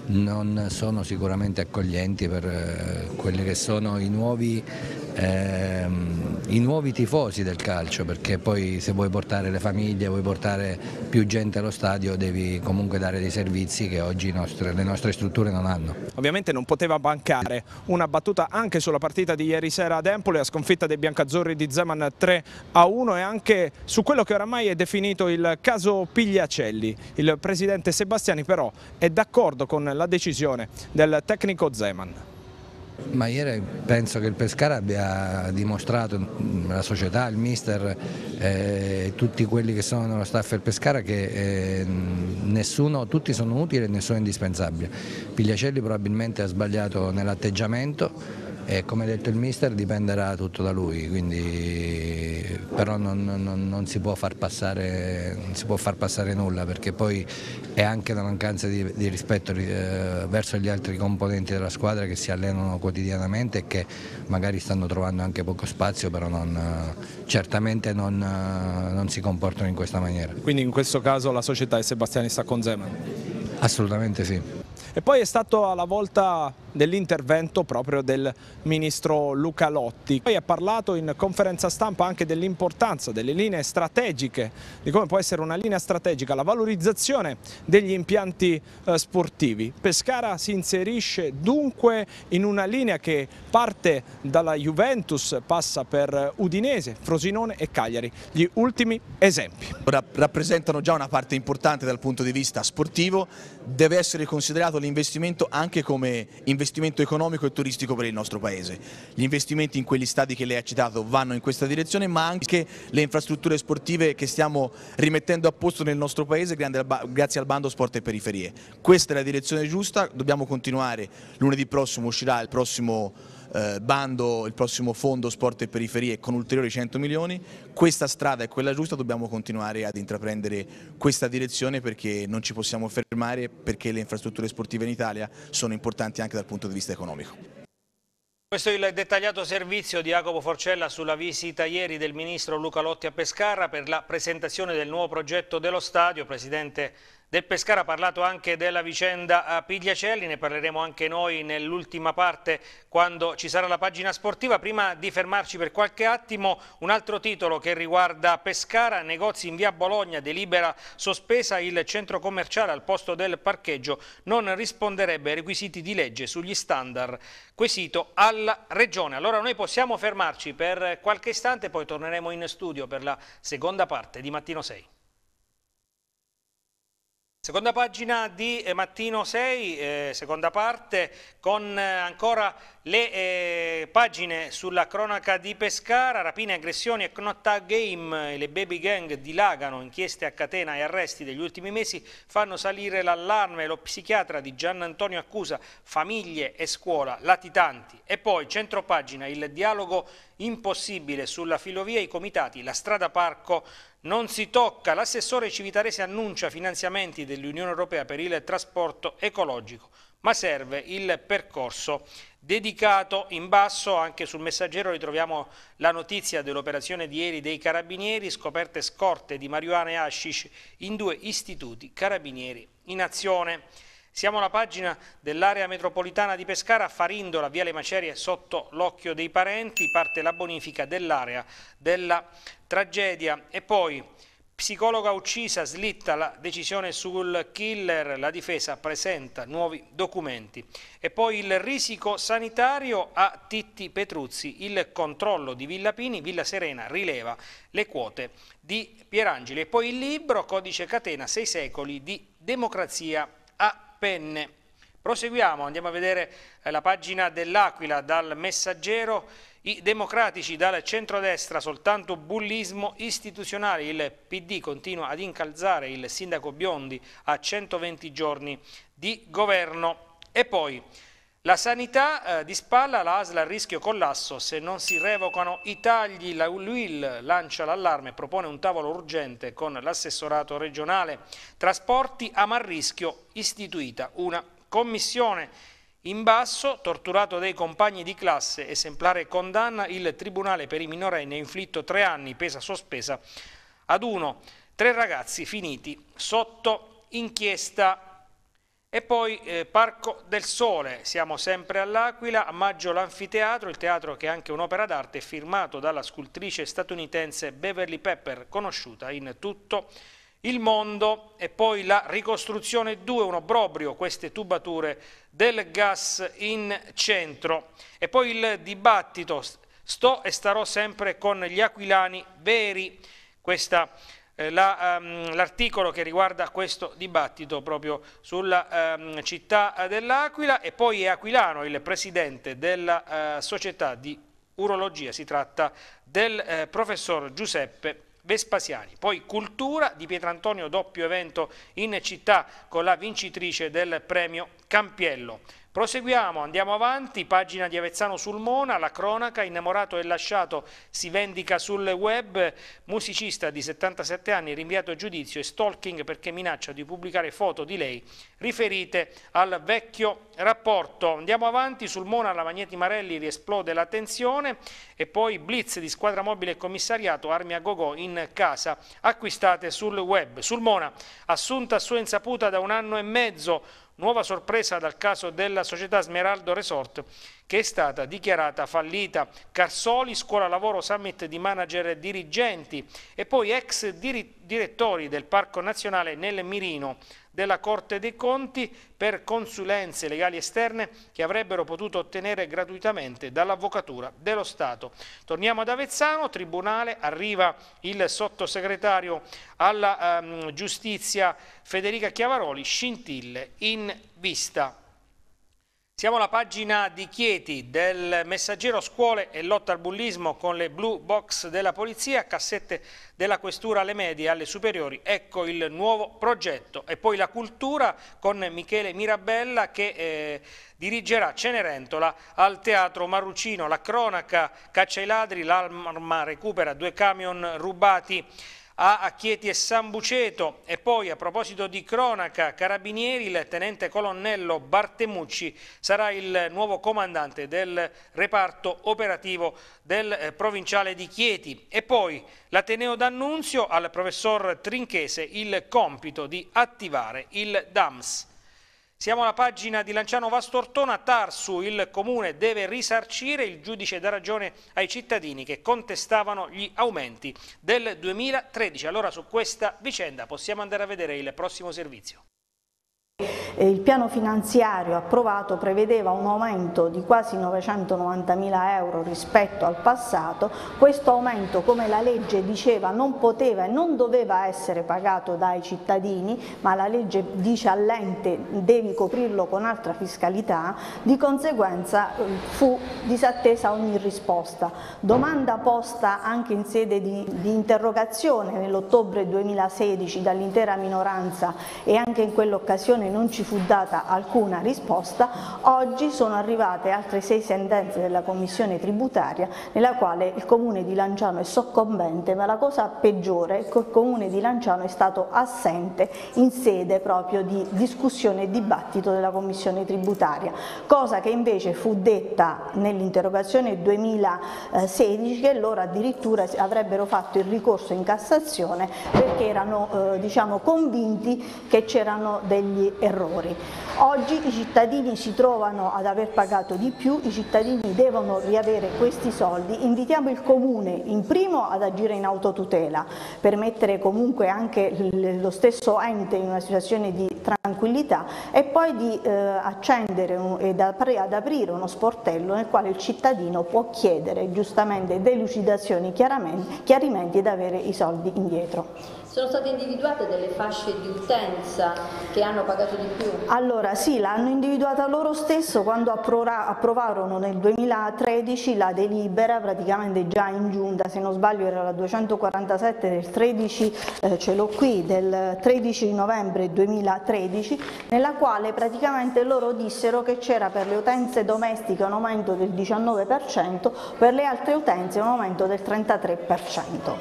non sono sicuramente accoglienti per eh, quelli che sono i nuovi ehm, i nuovi tifosi del calcio, perché poi se vuoi portare le famiglie, vuoi portare più gente allo stadio, devi comunque dare dei servizi che oggi nostre, le nostre strutture non hanno. Ovviamente non poteva bancare una battuta anche sulla partita di ieri sera ad Empoli, la sconfitta dei biancazzurri di Zeman 3 a 1 e anche su quello che oramai è definito il caso Pigliacelli. Il presidente Sebastiani però è d'accordo con la decisione del tecnico Zeman. Ma ieri penso che il Pescara abbia dimostrato, mm, la società, il mister, eh, tutti quelli che sono nello staff del Pescara che eh, nessuno, tutti sono utili e nessuno è indispensabile. Pigliacelli probabilmente ha sbagliato nell'atteggiamento e come ha detto il mister dipenderà tutto da lui, quindi... però non, non, non, si passare, non, si può far passare, nulla perché poi è anche una mancanza di, di rispetto eh, verso gli altri componenti della squadra che si allenano quotidianamente e che magari stanno trovando anche poco spazio, però certamente non, si comportano in questa maniera. Quindi in questo caso la società è Sebastiani sta con Zeman? Assolutamente sì. E poi è stato alla volta dell'intervento proprio del ministro Luca Lotti. Poi ha parlato in conferenza stampa anche dell'importanza delle linee strategiche, di come può essere una linea strategica, la valorizzazione degli impianti eh, sportivi. Pescara si inserisce dunque in una linea che parte dalla Juventus, passa per eh, Udinese, Frosinone e Cagliari, gli ultimi esempi. Rappresentano già una parte importante dal punto di vista sportivo, deve essere considerato l'investimento anche come investimento economico e turistico per il nostro paese. Gli investimenti in quegli stadi che lei ha citato vanno in questa direzione, ma anche le infrastrutture sportive che stiamo rimettendo a posto nel nostro paese grazie al bando Sport e Periferie. Questa è la direzione giusta, dobbiamo continuare. Lunedì prossimo uscirà il prossimo eh, bando il prossimo fondo sport e periferie con ulteriori 100 milioni, questa strada è quella giusta, dobbiamo continuare ad intraprendere questa direzione perché non ci possiamo fermare perché le infrastrutture sportive in Italia sono importanti anche dal punto di vista economico. Questo è il dettagliato servizio di Jacopo Forcella sulla visita ieri del ministro Luca Lotti a Pescara per la presentazione del nuovo progetto dello stadio. Presidente del Pescara ha parlato anche della vicenda Pigliacelli, ne parleremo anche noi nell'ultima parte quando ci sarà la pagina sportiva. Prima di fermarci per qualche attimo, un altro titolo che riguarda Pescara, negozi in via Bologna, delibera sospesa, il centro commerciale al posto del parcheggio non risponderebbe ai requisiti di legge sugli standard quesito alla Regione. Allora noi possiamo fermarci per qualche istante, poi torneremo in studio per la seconda parte di Mattino 6. Seconda pagina di eh, Mattino 6, eh, seconda parte, con eh, ancora le eh, pagine sulla cronaca di Pescara, rapine, aggressioni e knotta game, le baby gang dilagano, inchieste a catena e arresti degli ultimi mesi fanno salire l'allarme, lo psichiatra di Gian Antonio accusa famiglie e scuola latitanti. E poi, centro pagina, il dialogo impossibile sulla filovia i comitati, la strada parco non si tocca. L'assessore Civitarese annuncia finanziamenti dell'Unione Europea per il trasporto ecologico, ma serve il percorso dedicato. In basso anche sul messaggero ritroviamo la notizia dell'operazione di ieri dei carabinieri, scoperte scorte di marijuana e hashish in due istituti carabinieri in azione. Siamo alla pagina dell'area metropolitana di Pescara, Farindola, Via Le Macerie sotto l'occhio dei parenti, parte la bonifica dell'area della tragedia e poi psicologa uccisa, slitta la decisione sul killer, la difesa presenta nuovi documenti e poi il risico sanitario a Titti Petruzzi, il controllo di Villa Pini, Villa Serena rileva le quote di Pierangeli e poi il libro Codice Catena, sei secoli di democrazia a penne. Proseguiamo, andiamo a vedere eh, la pagina dell'Aquila dal messaggero. I democratici dal centrodestra, soltanto bullismo istituzionale. Il PD continua ad incalzare il sindaco Biondi a 120 giorni di governo. E poi la sanità eh, di spalla, la ASL a rischio collasso, se non si revocano i tagli, la UIL lancia l'allarme e propone un tavolo urgente con l'assessorato regionale. Trasporti a Marrischio istituita una commissione. In basso, torturato dai compagni di classe, esemplare condanna, il Tribunale per i minorenni ha inflitto tre anni, pesa sospesa, ad uno, tre ragazzi finiti sotto inchiesta e poi eh, Parco del Sole, siamo sempre all'Aquila, a maggio l'anfiteatro, il teatro che è anche un'opera d'arte firmato dalla scultrice statunitense Beverly Pepper, conosciuta in tutto il mondo e poi la ricostruzione 2, un obbrobrio, queste tubature del gas in centro e poi il dibattito, sto e starò sempre con gli aquilani veri, questa eh, ehm, l'articolo che riguarda questo dibattito proprio sulla ehm, città eh, dell'Aquila e poi è Aquilano il presidente della eh, società di urologia, si tratta del professor Giuseppe Vespasiani. Poi cultura di Pietrantonio, doppio evento in città con la vincitrice del premio Campiello. Proseguiamo, andiamo avanti, pagina di Avezzano sul Mona, la cronaca, innamorato e lasciato, si vendica sul web, musicista di 77 anni rinviato a giudizio e stalking perché minaccia di pubblicare foto di lei riferite al vecchio rapporto. Andiamo avanti, sul Mona la Magneti Marelli riesplode la tensione e poi blitz di squadra mobile e commissariato, armi a gogo in casa, acquistate sul web. Sul Mona, assunta a sua insaputa da un anno e mezzo, nuova sorpresa dal caso della società Smeraldo Resort che è stata dichiarata fallita. Carsoli, scuola lavoro summit di manager e dirigenti e poi ex dir direttori del Parco Nazionale nel Mirino della Corte dei Conti per consulenze legali esterne che avrebbero potuto ottenere gratuitamente dall'Avvocatura dello Stato. Torniamo ad Avezzano, Tribunale, arriva il sottosegretario alla ehm, Giustizia Federica Chiavaroli, scintille in vista. Siamo alla pagina di Chieti del messaggero scuole e lotta al bullismo con le blue box della polizia, cassette della questura alle medie e alle superiori. Ecco il nuovo progetto. E poi la cultura con Michele Mirabella che eh, dirigerà Cenerentola al Teatro Marrucino. La cronaca caccia ai ladri, l'arma recupera due camion rubati a Chieti e San Buceto e poi a proposito di cronaca carabinieri il tenente colonnello Bartemucci sarà il nuovo comandante del reparto operativo del eh, provinciale di Chieti e poi l'ateneo d'annunzio al professor Trinchese il compito di attivare il DAMS. Siamo alla pagina di Lanciano Vastortona, Tarsu, il comune deve risarcire, il giudice dà ragione ai cittadini che contestavano gli aumenti del 2013. Allora su questa vicenda possiamo andare a vedere il prossimo servizio. Il piano finanziario approvato prevedeva un aumento di quasi 990 mila euro rispetto al passato, questo aumento come la legge diceva non poteva e non doveva essere pagato dai cittadini ma la legge dice all'ente devi coprirlo con altra fiscalità, di conseguenza eh, fu disattesa ogni risposta. Domanda posta anche in sede di, di interrogazione nell'ottobre 2016 dall'intera minoranza e anche in quell'occasione Cassazione non ci fu data alcuna risposta, oggi sono arrivate altre sei sentenze della Commissione tributaria nella quale il Comune di Lanciano è soccombente, ma la cosa peggiore è che il Comune di Lanciano è stato assente in sede proprio di discussione e dibattito della Commissione tributaria, cosa che invece fu detta nell'interrogazione 2016 che loro addirittura avrebbero fatto il ricorso in Cassazione perché erano eh, diciamo, convinti che c'erano degli errori. Oggi i cittadini si trovano ad aver pagato di più, i cittadini devono riavere questi soldi, invitiamo il Comune in primo ad agire in autotutela per mettere comunque anche lo stesso ente in una situazione di tranquillità e poi di eh, accendere un, ed ad aprire uno sportello nel quale il cittadino può chiedere giustamente delucidazioni chiarimenti ed avere i soldi indietro. Sono state individuate delle fasce di utenza che hanno pagato di più? Allora sì, l'hanno individuata loro stesso quando approvarono nel 2013 la delibera praticamente già in giunta, se non sbaglio era la 247 del 13, eh, ce l'ho qui, del 13 novembre 2013, nella quale praticamente loro dissero che c'era per le utenze domestiche un aumento del 19%, per le altre utenze un aumento del 33%.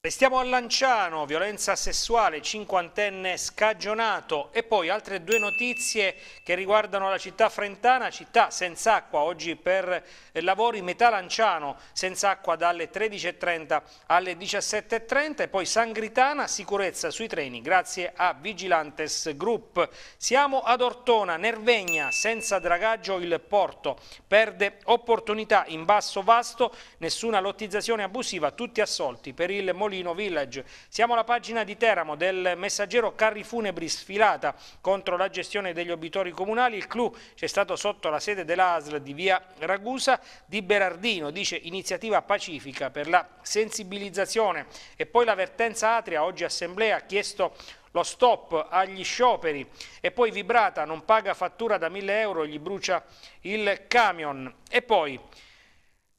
Restiamo a Lanciano, violenza sessuale, cinquantenne scagionato e poi altre due notizie che riguardano la città frentana, città senza acqua oggi per eh, lavori metà Lanciano, senza acqua dalle 13.30 alle 17.30 e poi Sangritana, sicurezza sui treni grazie a Vigilantes Group. Siamo ad Ortona, Nervegna, senza dragaggio il porto, perde opportunità in basso vasto, nessuna lottizzazione abusiva, tutti assolti per il Molino Torino Village. Siamo alla pagina di Teramo del messaggero Carri Funebri sfilata contro la gestione degli obitori comunali. Il clou c'è stato sotto la sede dell'ASL di via Ragusa di Berardino, dice iniziativa pacifica per la sensibilizzazione e poi l'avvertenza Atria, oggi assemblea, ha chiesto lo stop agli scioperi e poi Vibrata non paga fattura da 1000 euro, gli brucia il camion e poi...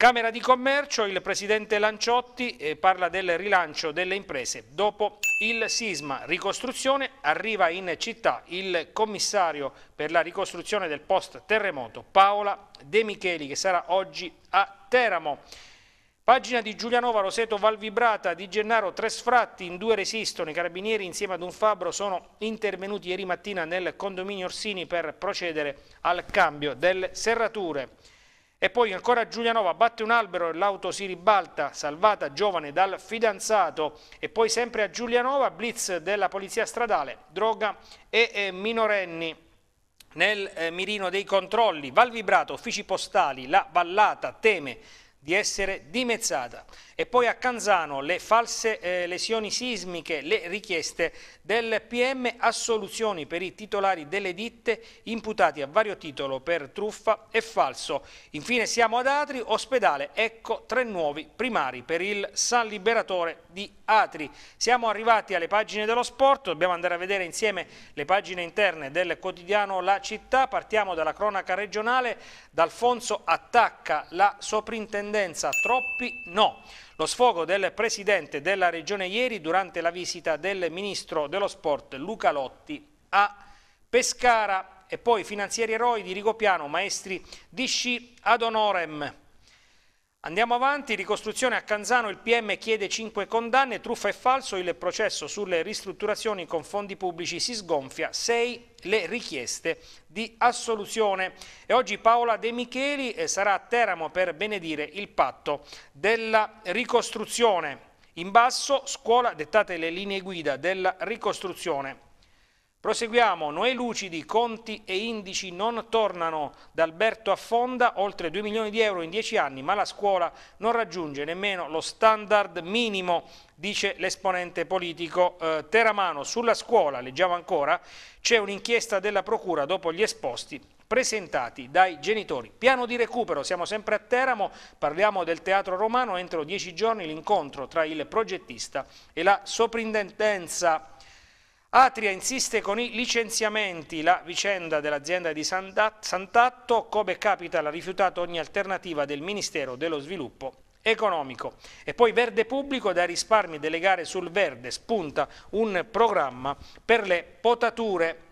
Camera di Commercio, il presidente Lanciotti eh, parla del rilancio delle imprese dopo il sisma. Ricostruzione, arriva in città il commissario per la ricostruzione del post terremoto Paola De Micheli che sarà oggi a Teramo. Pagina di Giulianova, Roseto Valvibrata, Di Gennaro, tre sfratti, in due resistono, i carabinieri insieme ad un fabbro sono intervenuti ieri mattina nel condominio Orsini per procedere al cambio delle serrature. E poi ancora Giulianova batte un albero e l'auto si ribalta, salvata giovane dal fidanzato. E poi sempre a Giulianova, blitz della polizia stradale, droga e eh, minorenni. Nel eh, mirino dei controlli, Valvibrato, uffici postali, la ballata teme di essere dimezzata. E poi a Canzano le false eh, lesioni sismiche, le richieste del PM, assoluzioni per i titolari delle ditte imputati a vario titolo per truffa e falso. Infine siamo ad Atri, ospedale, ecco tre nuovi primari per il San Liberatore di Atri. Siamo arrivati alle pagine dello sport, dobbiamo andare a vedere insieme le pagine interne del quotidiano La Città, partiamo dalla cronaca regionale, D'Alfonso attacca la soprintendenza, troppi no. Lo sfogo del Presidente della Regione ieri durante la visita del Ministro dello Sport Luca Lotti a Pescara e poi finanzieri eroi di Rigopiano, maestri di sci ad onorem. Andiamo avanti, ricostruzione a Canzano, il PM chiede 5 condanne, truffa e falso, il processo sulle ristrutturazioni con fondi pubblici si sgonfia, 6 le richieste di assoluzione. E oggi Paola De Micheli eh, sarà a Teramo per benedire il patto della ricostruzione. In basso, scuola dettate le linee guida della ricostruzione. Proseguiamo, Noè Lucidi, conti e indici non tornano D'Alberto Affonda, oltre 2 milioni di euro in 10 anni, ma la scuola non raggiunge nemmeno lo standard minimo, dice l'esponente politico eh, Teramano. Sulla scuola, leggiamo ancora, c'è un'inchiesta della Procura dopo gli esposti presentati dai genitori. Piano di recupero, siamo sempre a Teramo, parliamo del teatro romano, entro 10 giorni l'incontro tra il progettista e la soprintendenza Atria insiste con i licenziamenti, la vicenda dell'azienda di Sant'Atto, come Capital ha rifiutato ogni alternativa del Ministero dello Sviluppo economico. E poi verde pubblico dai risparmi delle gare sul verde, spunta un programma per le potature.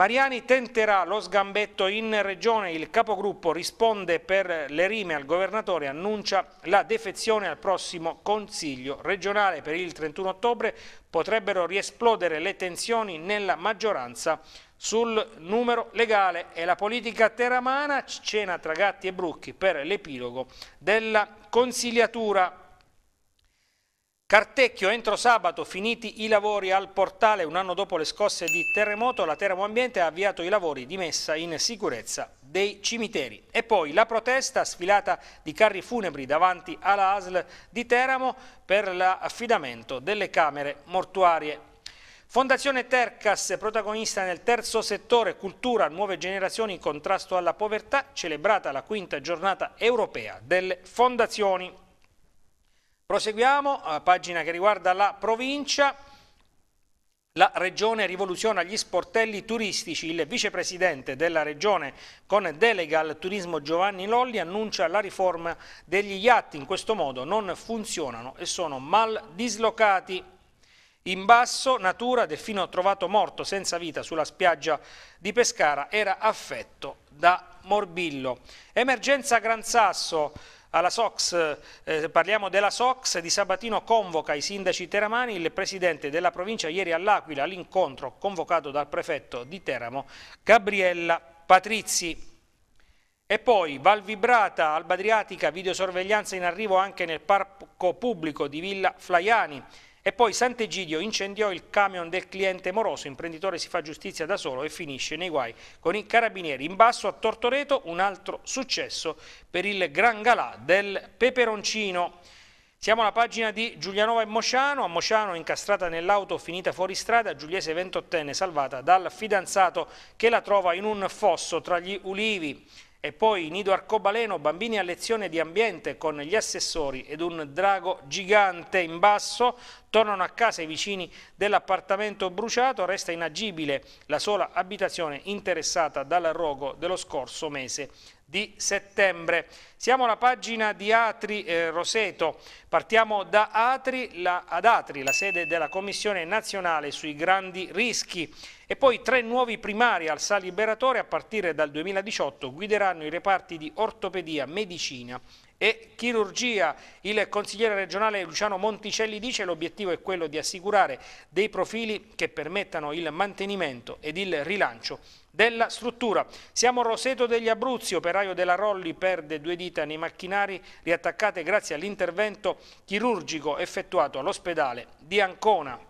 Mariani tenterà lo sgambetto in regione, il capogruppo risponde per le rime al governatore, annuncia la defezione al prossimo Consiglio regionale per il 31 ottobre, potrebbero riesplodere le tensioni nella maggioranza sul numero legale e la politica teramana, cena tra gatti e brucchi per l'epilogo della consigliatura. Cartecchio, entro sabato finiti i lavori al portale, un anno dopo le scosse di terremoto, la Teramo Ambiente ha avviato i lavori di messa in sicurezza dei cimiteri. E poi la protesta sfilata di carri funebri davanti alla ASL di Teramo per l'affidamento delle camere mortuarie. Fondazione Tercas, protagonista nel terzo settore, cultura, nuove generazioni, contrasto alla povertà, celebrata la quinta giornata europea delle fondazioni. Proseguiamo, eh, pagina che riguarda la provincia. La Regione rivoluziona gli sportelli turistici. Il vicepresidente della Regione con delega al turismo Giovanni Lolli annuncia la riforma degli IAT. In questo modo non funzionano e sono mal dislocati. In basso, Natura, delfino trovato morto senza vita sulla spiaggia di Pescara, era affetto da morbillo. Emergenza Gran Sasso alla SOX, eh, eh, parliamo della SOX, di Sabatino convoca i sindaci teramani, il presidente della provincia ieri all'Aquila all'incontro convocato dal prefetto di Teramo, Gabriella Patrizi. E poi Valvibrata, Alba Adriatica, videosorveglianza in arrivo anche nel parco pubblico di Villa Flaiani. E poi Sant'Egidio incendiò il camion del cliente moroso, imprenditore si fa giustizia da solo e finisce nei guai con i carabinieri. In basso a Tortoreto un altro successo per il Gran Galà del Peperoncino. Siamo alla pagina di Giulianova e Mosciano, a Mosciano incastrata nell'auto finita fuori strada, Giuliese 28enne salvata dal fidanzato che la trova in un fosso tra gli ulivi. E poi Nido Arcobaleno, bambini a lezione di ambiente con gli assessori ed un drago gigante in basso, tornano a casa i vicini dell'appartamento bruciato, resta inagibile la sola abitazione interessata dall'arrogo dello scorso mese di settembre. Siamo alla pagina di Atri eh, Roseto, partiamo da Atri, la, ad Atri, la sede della Commissione nazionale sui grandi rischi e poi tre nuovi primari al Sa Liberatore a partire dal 2018 guideranno i reparti di ortopedia, medicina e chirurgia. Il consigliere regionale Luciano Monticelli dice che l'obiettivo è quello di assicurare dei profili che permettano il mantenimento ed il rilancio della struttura. Siamo Roseto degli Abruzzi, operaio della Rolli perde due dita nei macchinari riattaccate grazie all'intervento chirurgico effettuato all'ospedale di Ancona.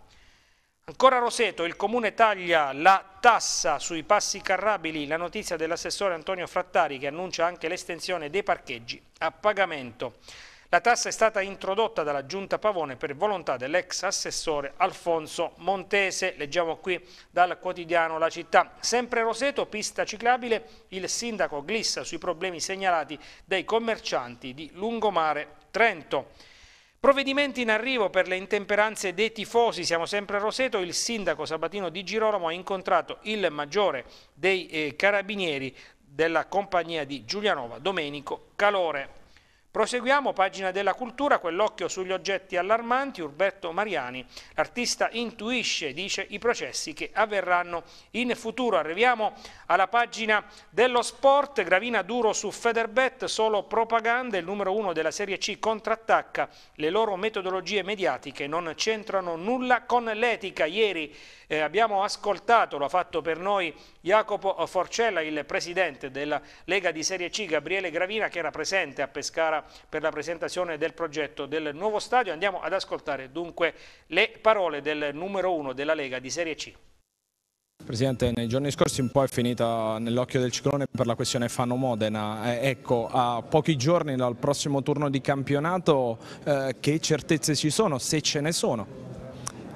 Ancora Roseto, il comune taglia la tassa sui passi carrabili, la notizia dell'assessore Antonio Frattari che annuncia anche l'estensione dei parcheggi a pagamento. La tassa è stata introdotta dalla Giunta Pavone per volontà dell'ex assessore Alfonso Montese, leggiamo qui dal quotidiano La Città. Sempre Roseto, pista ciclabile, il sindaco glissa sui problemi segnalati dai commercianti di Lungomare Trento. Provvedimenti in arrivo per le intemperanze dei tifosi, siamo sempre a Roseto, il sindaco Sabatino Di Girolamo ha incontrato il maggiore dei eh, carabinieri della compagnia di Giulianova, Domenico Calore. Proseguiamo, pagina della cultura, quell'occhio sugli oggetti allarmanti, Urberto Mariani, l'artista intuisce, dice, i processi che avverranno in futuro. Arriviamo alla pagina dello sport, Gravina duro su Federbet, solo propaganda, il numero uno della Serie C contrattacca, le loro metodologie mediatiche non c'entrano nulla con l'etica. Ieri eh, abbiamo ascoltato, lo ha fatto per noi Jacopo Forcella, il presidente della Lega di Serie C, Gabriele Gravina, che era presente a Pescara per la presentazione del progetto del nuovo stadio. Andiamo ad ascoltare dunque le parole del numero uno della Lega di Serie C. Presidente, nei giorni scorsi un po' è finita nell'occhio del ciclone per la questione Fano Modena. Eh, ecco, a pochi giorni dal prossimo turno di campionato, eh, che certezze ci sono, se ce ne sono?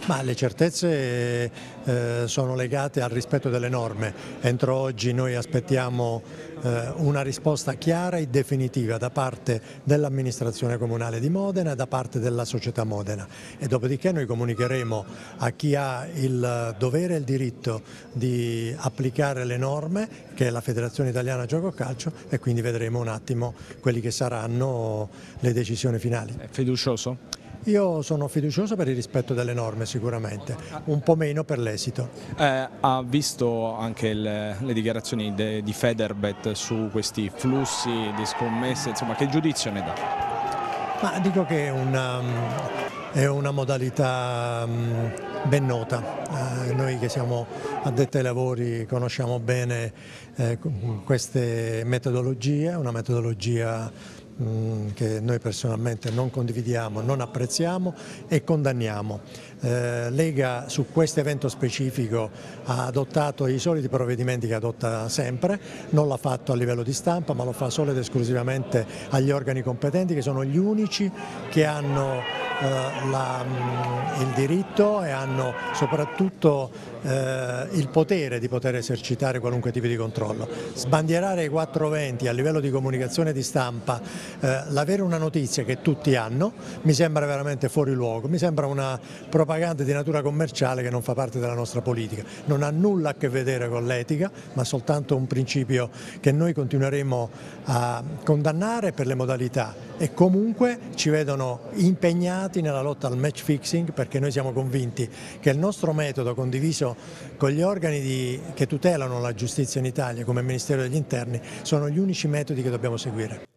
Ma le certezze eh, sono legate al rispetto delle norme. Entro oggi noi aspettiamo eh, una risposta chiara e definitiva da parte dell'amministrazione comunale di Modena e da parte della società Modena e dopodiché noi comunicheremo a chi ha il dovere e il diritto di applicare le norme che è la Federazione Italiana Gioco Calcio e quindi vedremo un attimo quelle che saranno le decisioni finali. È fiducioso? Io sono fiducioso per il rispetto delle norme sicuramente, un po' meno per l'esito. Eh, ha visto anche le, le dichiarazioni de, di Federbet su questi flussi di scommesse, insomma che giudizio ne dà? Ma dico che è una, è una modalità mm, ben nota, eh, noi che siamo addetti ai lavori conosciamo bene eh, queste metodologie, una metodologia Mm, che noi personalmente non condividiamo, non apprezziamo e condanniamo. Eh, Lega su questo evento specifico ha adottato i soliti provvedimenti che adotta sempre, non l'ha fatto a livello di stampa ma lo fa solo ed esclusivamente agli organi competenti che sono gli unici che hanno eh, la, mm, il diritto e hanno soprattutto eh, il potere di poter esercitare qualunque tipo di controllo. Sbandierare i 420 a livello di comunicazione di stampa, eh, l'avere una notizia che tutti hanno, mi sembra veramente fuori luogo, mi sembra una propaganda di natura commerciale che non fa parte della nostra politica, non ha nulla a che vedere con l'etica, ma soltanto un principio che noi continueremo a condannare per le modalità e comunque ci vedono impegnati impegnati nella lotta al match fixing perché noi siamo convinti che il nostro metodo condiviso con gli organi di, che tutelano la giustizia in Italia come il Ministero degli Interni sono gli unici metodi che dobbiamo seguire.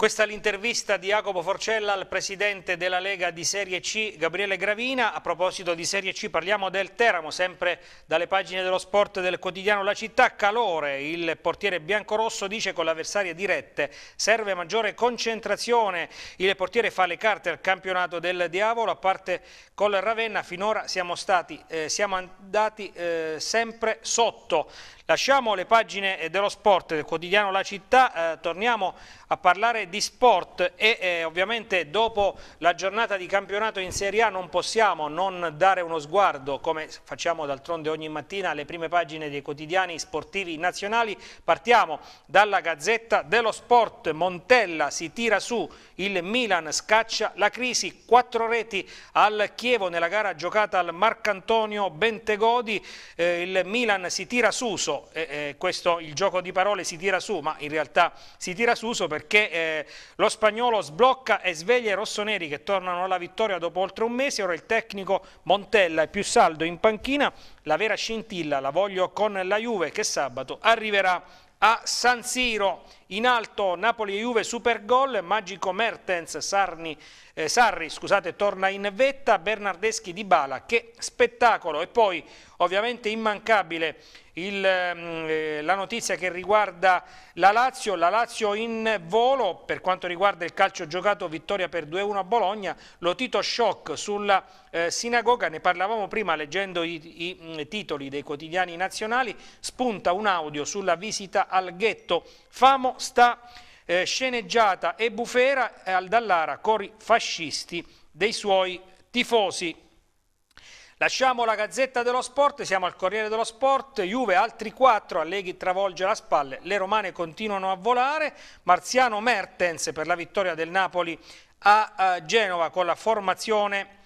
Questa è l'intervista di Jacopo Forcella al presidente della Lega di Serie C, Gabriele Gravina. A proposito di Serie C parliamo del Teramo, sempre dalle pagine dello sport del quotidiano La Città. Calore, il portiere biancorosso dice con l'avversaria dirette serve maggiore concentrazione. Il portiere fa le carte al campionato del Diavolo, a parte col Ravenna finora siamo, stati, eh, siamo andati eh, sempre sotto. Lasciamo le pagine eh, dello sport del quotidiano La Città, eh, torniamo a parlare di sport e eh, ovviamente dopo la giornata di campionato in Serie A non possiamo non dare uno sguardo, come facciamo d'altronde ogni mattina, alle prime pagine dei quotidiani sportivi nazionali. Partiamo dalla Gazzetta dello Sport, Montella si tira su, il Milan scaccia la crisi, quattro reti al Chievo nella gara giocata al Marcantonio Bentegodi, eh, il Milan si tira su, eh, eh, questo, il gioco di parole si tira su, ma in realtà si tira su perché eh, lo spagnolo sblocca e sveglia i rossoneri che tornano alla vittoria dopo oltre un mese, ora il tecnico Montella è più saldo in panchina, la vera scintilla la voglio con la Juve che sabato arriverà a San Siro in alto Napoli e Juve super gol, Magico Mertens, Sarni, eh, Sarri scusate, torna in vetta, Bernardeschi di Bala, che spettacolo! E poi ovviamente immancabile il, ehm, eh, la notizia che riguarda la Lazio, la Lazio in volo per quanto riguarda il calcio giocato vittoria per 2-1 a Bologna, lo Tito Shock sulla eh, sinagoga, ne parlavamo prima leggendo i, i, i, mm, titoli dei quotidiani nazionali, spunta un audio sulla visita al ghetto, Famo sta eh, sceneggiata e bufera al Dallara con i fascisti dei suoi tifosi. Lasciamo la Gazzetta dello Sport, siamo al Corriere dello Sport, Juve altri 4, Alleghi travolge la spalle, le romane continuano a volare, Marziano Mertens per la vittoria del Napoli a eh, Genova con la formazione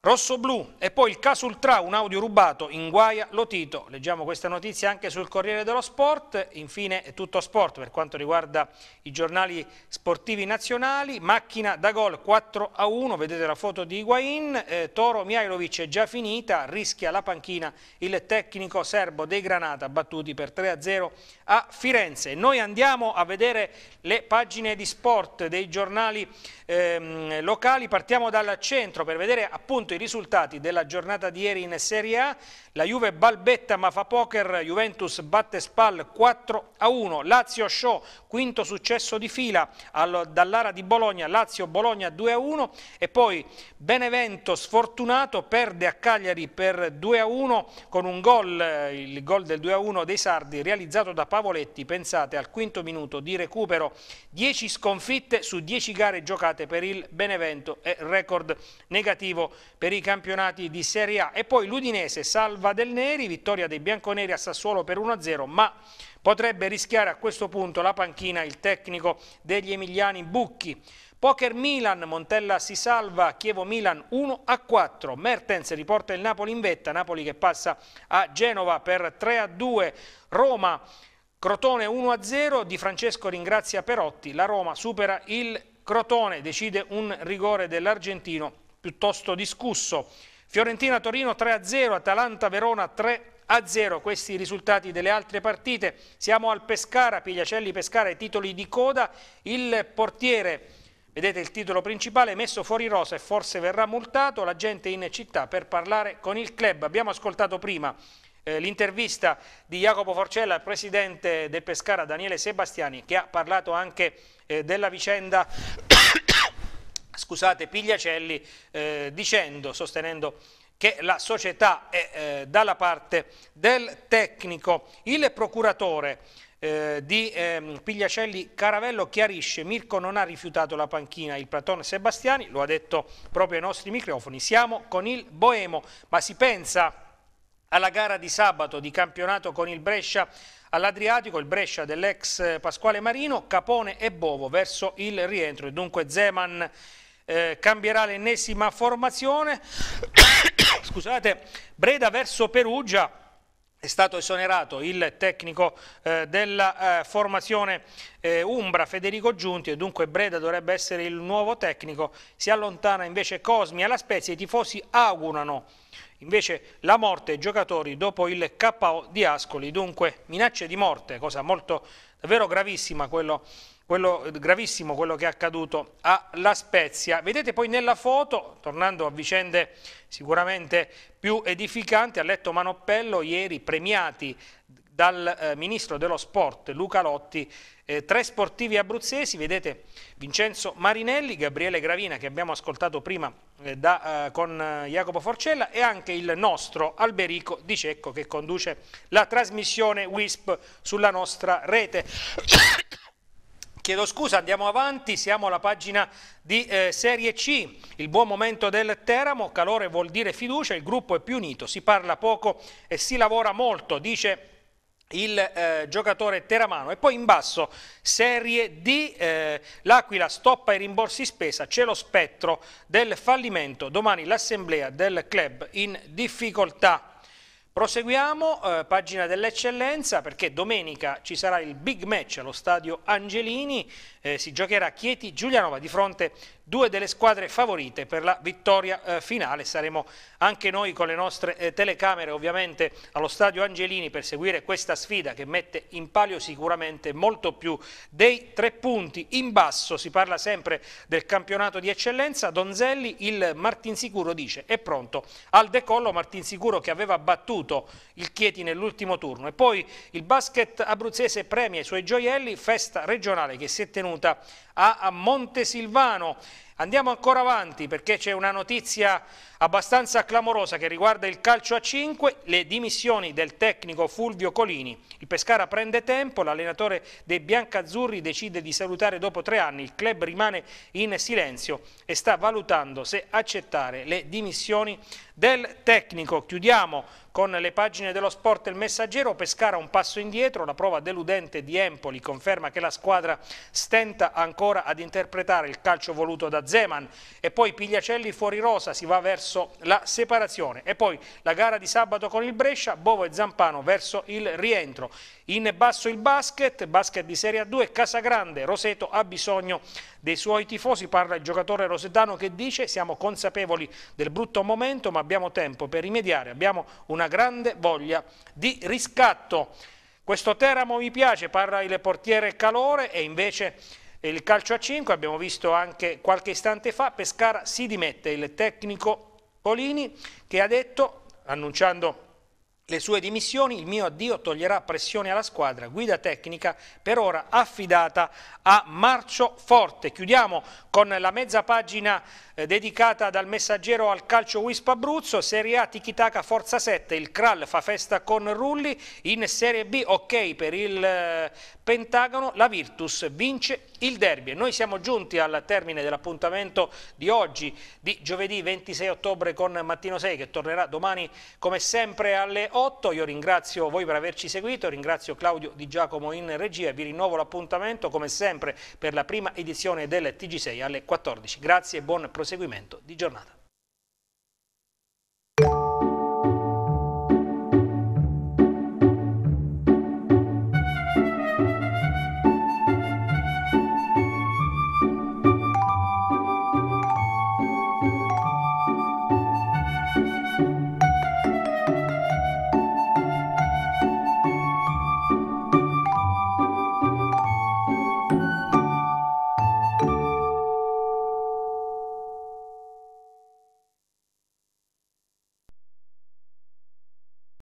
Rosso-blu e poi il caso Ultra, un audio rubato, in guaia Lotito. Leggiamo questa notizia anche sul Corriere dello Sport. Infine è tutto sport per quanto riguarda i giornali sportivi nazionali. Macchina da gol 4 a 1, vedete la foto di Higuain. Eh, Toro Mijailovic è già finita, rischia la panchina il tecnico serbo dei Granata, battuti per 3 a 0 a Firenze. Noi andiamo a vedere le pagine di sport dei giornali ehm, locali. Partiamo dal centro per vedere appunto i risultati della giornata di ieri in Serie A la Juve balbetta ma fa poker, Juventus batte Spal 4 a 1, Lazio Show, quinto successo di fila dall'ara di Bologna, Lazio Bologna 2 a 1 e poi Benevento sfortunato perde a Cagliari per 2 a 1 con un gol, il gol del 2 a 1 dei Sardi realizzato da Pavoletti, pensate al quinto minuto di recupero, 10 sconfitte su 10 gare giocate per il Benevento e record negativo per i campionati di Serie A e poi l'Udinese salva va del Neri, vittoria dei bianconeri a Sassuolo per 1-0, ma potrebbe rischiare a questo punto la panchina il tecnico degli emiliani Bucchi. Poker Milan, Montella si salva, Chievo Milan 1 a 4, Mertens riporta il Napoli in vetta, Napoli che passa a Genova per 3 a 2, Roma Crotone 1 a 0, Di Francesco ringrazia Perotti, la Roma supera il Crotone, decide un rigore dell'argentino piuttosto discusso. Fiorentina-Torino 3-0, Atalanta-Verona 3-0, questi i risultati delle altre partite. Siamo al Pescara, Pigliacelli-Pescara, i titoli di coda, il portiere... Vedete il titolo principale, messo fuori rosa e forse verrà multato, la gente in città per parlare con il club. Abbiamo ascoltato prima eh, l'intervista di Jacopo Forcella al presidente del Pescara, Daniele Sebastiani, che ha parlato anche eh, della vicenda scusate, Pigliacelli eh, dicendo, sostenendo che la società è eh, dalla parte del tecnico. Il procuratore eh, di eh, Pigliacelli Caravello chiarisce Mirko non ha rifiutato la panchina il Platone Sebastiani, lo ha detto proprio ai nostri microfoni, siamo con il Boemo, ma si pensa alla gara di sabato di campionato con il Brescia all'Adriatico, il Brescia dell'ex eh, Pasquale Marino, Capone e Bovo verso il rientro e dunque Zeman eh, cambierà l'ennesima formazione. Scusate, Breda verso Perugia. È stato esonerato il tecnico eh, della eh, formazione eh, Umbra Federico Giunti e dunque Breda dovrebbe essere il nuovo tecnico. Si allontana invece Cosmi alla Spezia. I tifosi augurano invece la morte ai giocatori dopo il KO di Ascoli. Dunque minacce di morte, cosa molto davvero gravissima quello quello eh, gravissimo quello che è accaduto a La Spezia. Vedete poi nella foto, tornando a vicende sicuramente più edificanti, a letto Manoppello ieri premiati dal eh, ministro dello sport Luca Lotti, eh, tre sportivi abruzzesi, vedete Vincenzo Marinelli, Gabriele Gravina che abbiamo ascoltato prima eh, da, eh, con eh, Jacopo Forcella e anche il nostro Alberico Di Cecco che conduce la trasmissione WISP sulla nostra rete chiedo scusa, andiamo avanti, siamo alla pagina di eh, Serie C, il buon momento del Teramo, calore vuol dire fiducia, il gruppo è più unito, si parla poco e si lavora molto, dice il eh, giocatore teramano e poi in basso serie D eh, l'Aquila stoppa i rimborsi spesa c'è lo spettro del fallimento domani l'assemblea del club in difficoltà Proseguiamo, eh, pagina dell'eccellenza, perché domenica ci sarà il big match allo stadio Angelini, eh, si giocherà Chieti-Giulianova di fronte due delle squadre favorite per la vittoria eh, finale. Saremo anche noi con le nostre eh, telecamere ovviamente allo stadio Angelini per seguire questa sfida che mette in palio sicuramente molto più dei tre punti. In basso si parla sempre del campionato di eccellenza, Donzelli il Martinsicuro dice è pronto al decollo Martinsicuro che aveva battuto il Chieti nell'ultimo turno e poi il basket abruzzese premia i suoi gioielli, festa regionale che si è tenuta a, Montesilvano Andiamo ancora avanti perché c'è una notizia abbastanza clamorosa che riguarda il calcio a 5, le dimissioni del tecnico Fulvio Colini. Il Pescara prende tempo, l'allenatore dei biancazzurri decide di salutare dopo tre anni, il club rimane in silenzio e sta valutando se accettare le dimissioni del tecnico. Chiudiamo con le pagine dello sport e il messaggero, Pescara un passo indietro, la prova deludente di Empoli conferma che la squadra stenta ancora ad interpretare il calcio voluto da Zeman e poi Pigliacelli fuori rosa, si va verso la separazione e poi la gara di sabato con il Brescia, Bovo e Zampano verso il rientro. In basso il basket, basket di Serie A2, Casagrande, Roseto ha bisogno dei suoi tifosi, parla il giocatore rosetano che dice siamo consapevoli del brutto momento ma abbiamo tempo per rimediare, abbiamo una grande voglia di riscatto. Questo Teramo mi piace, parla il portiere Calore e invece il calcio a 5, abbiamo visto anche qualche istante fa, Pescara si dimette il tecnico Polini che ha detto, annunciando le sue dimissioni, il mio addio toglierà pressione alla squadra, guida tecnica per ora affidata a Marcio Forte. Chiudiamo con la mezza pagina eh, dedicata dal messaggero al calcio Wisp Abruzzo, Serie A Tikitaka Forza 7, il Kral fa festa con Rulli, in Serie B ok per il eh, Pentagono, la Virtus vince il derby. Noi siamo giunti al termine dell'appuntamento di oggi, di giovedì 26 ottobre con Mattino 6 che tornerà domani come sempre alle 8. Io ringrazio voi per averci seguito, ringrazio Claudio Di Giacomo in regia, vi rinnovo l'appuntamento come sempre per la prima edizione del TG6 alle 14. Grazie e buon proseguimento proseguimento di giornata.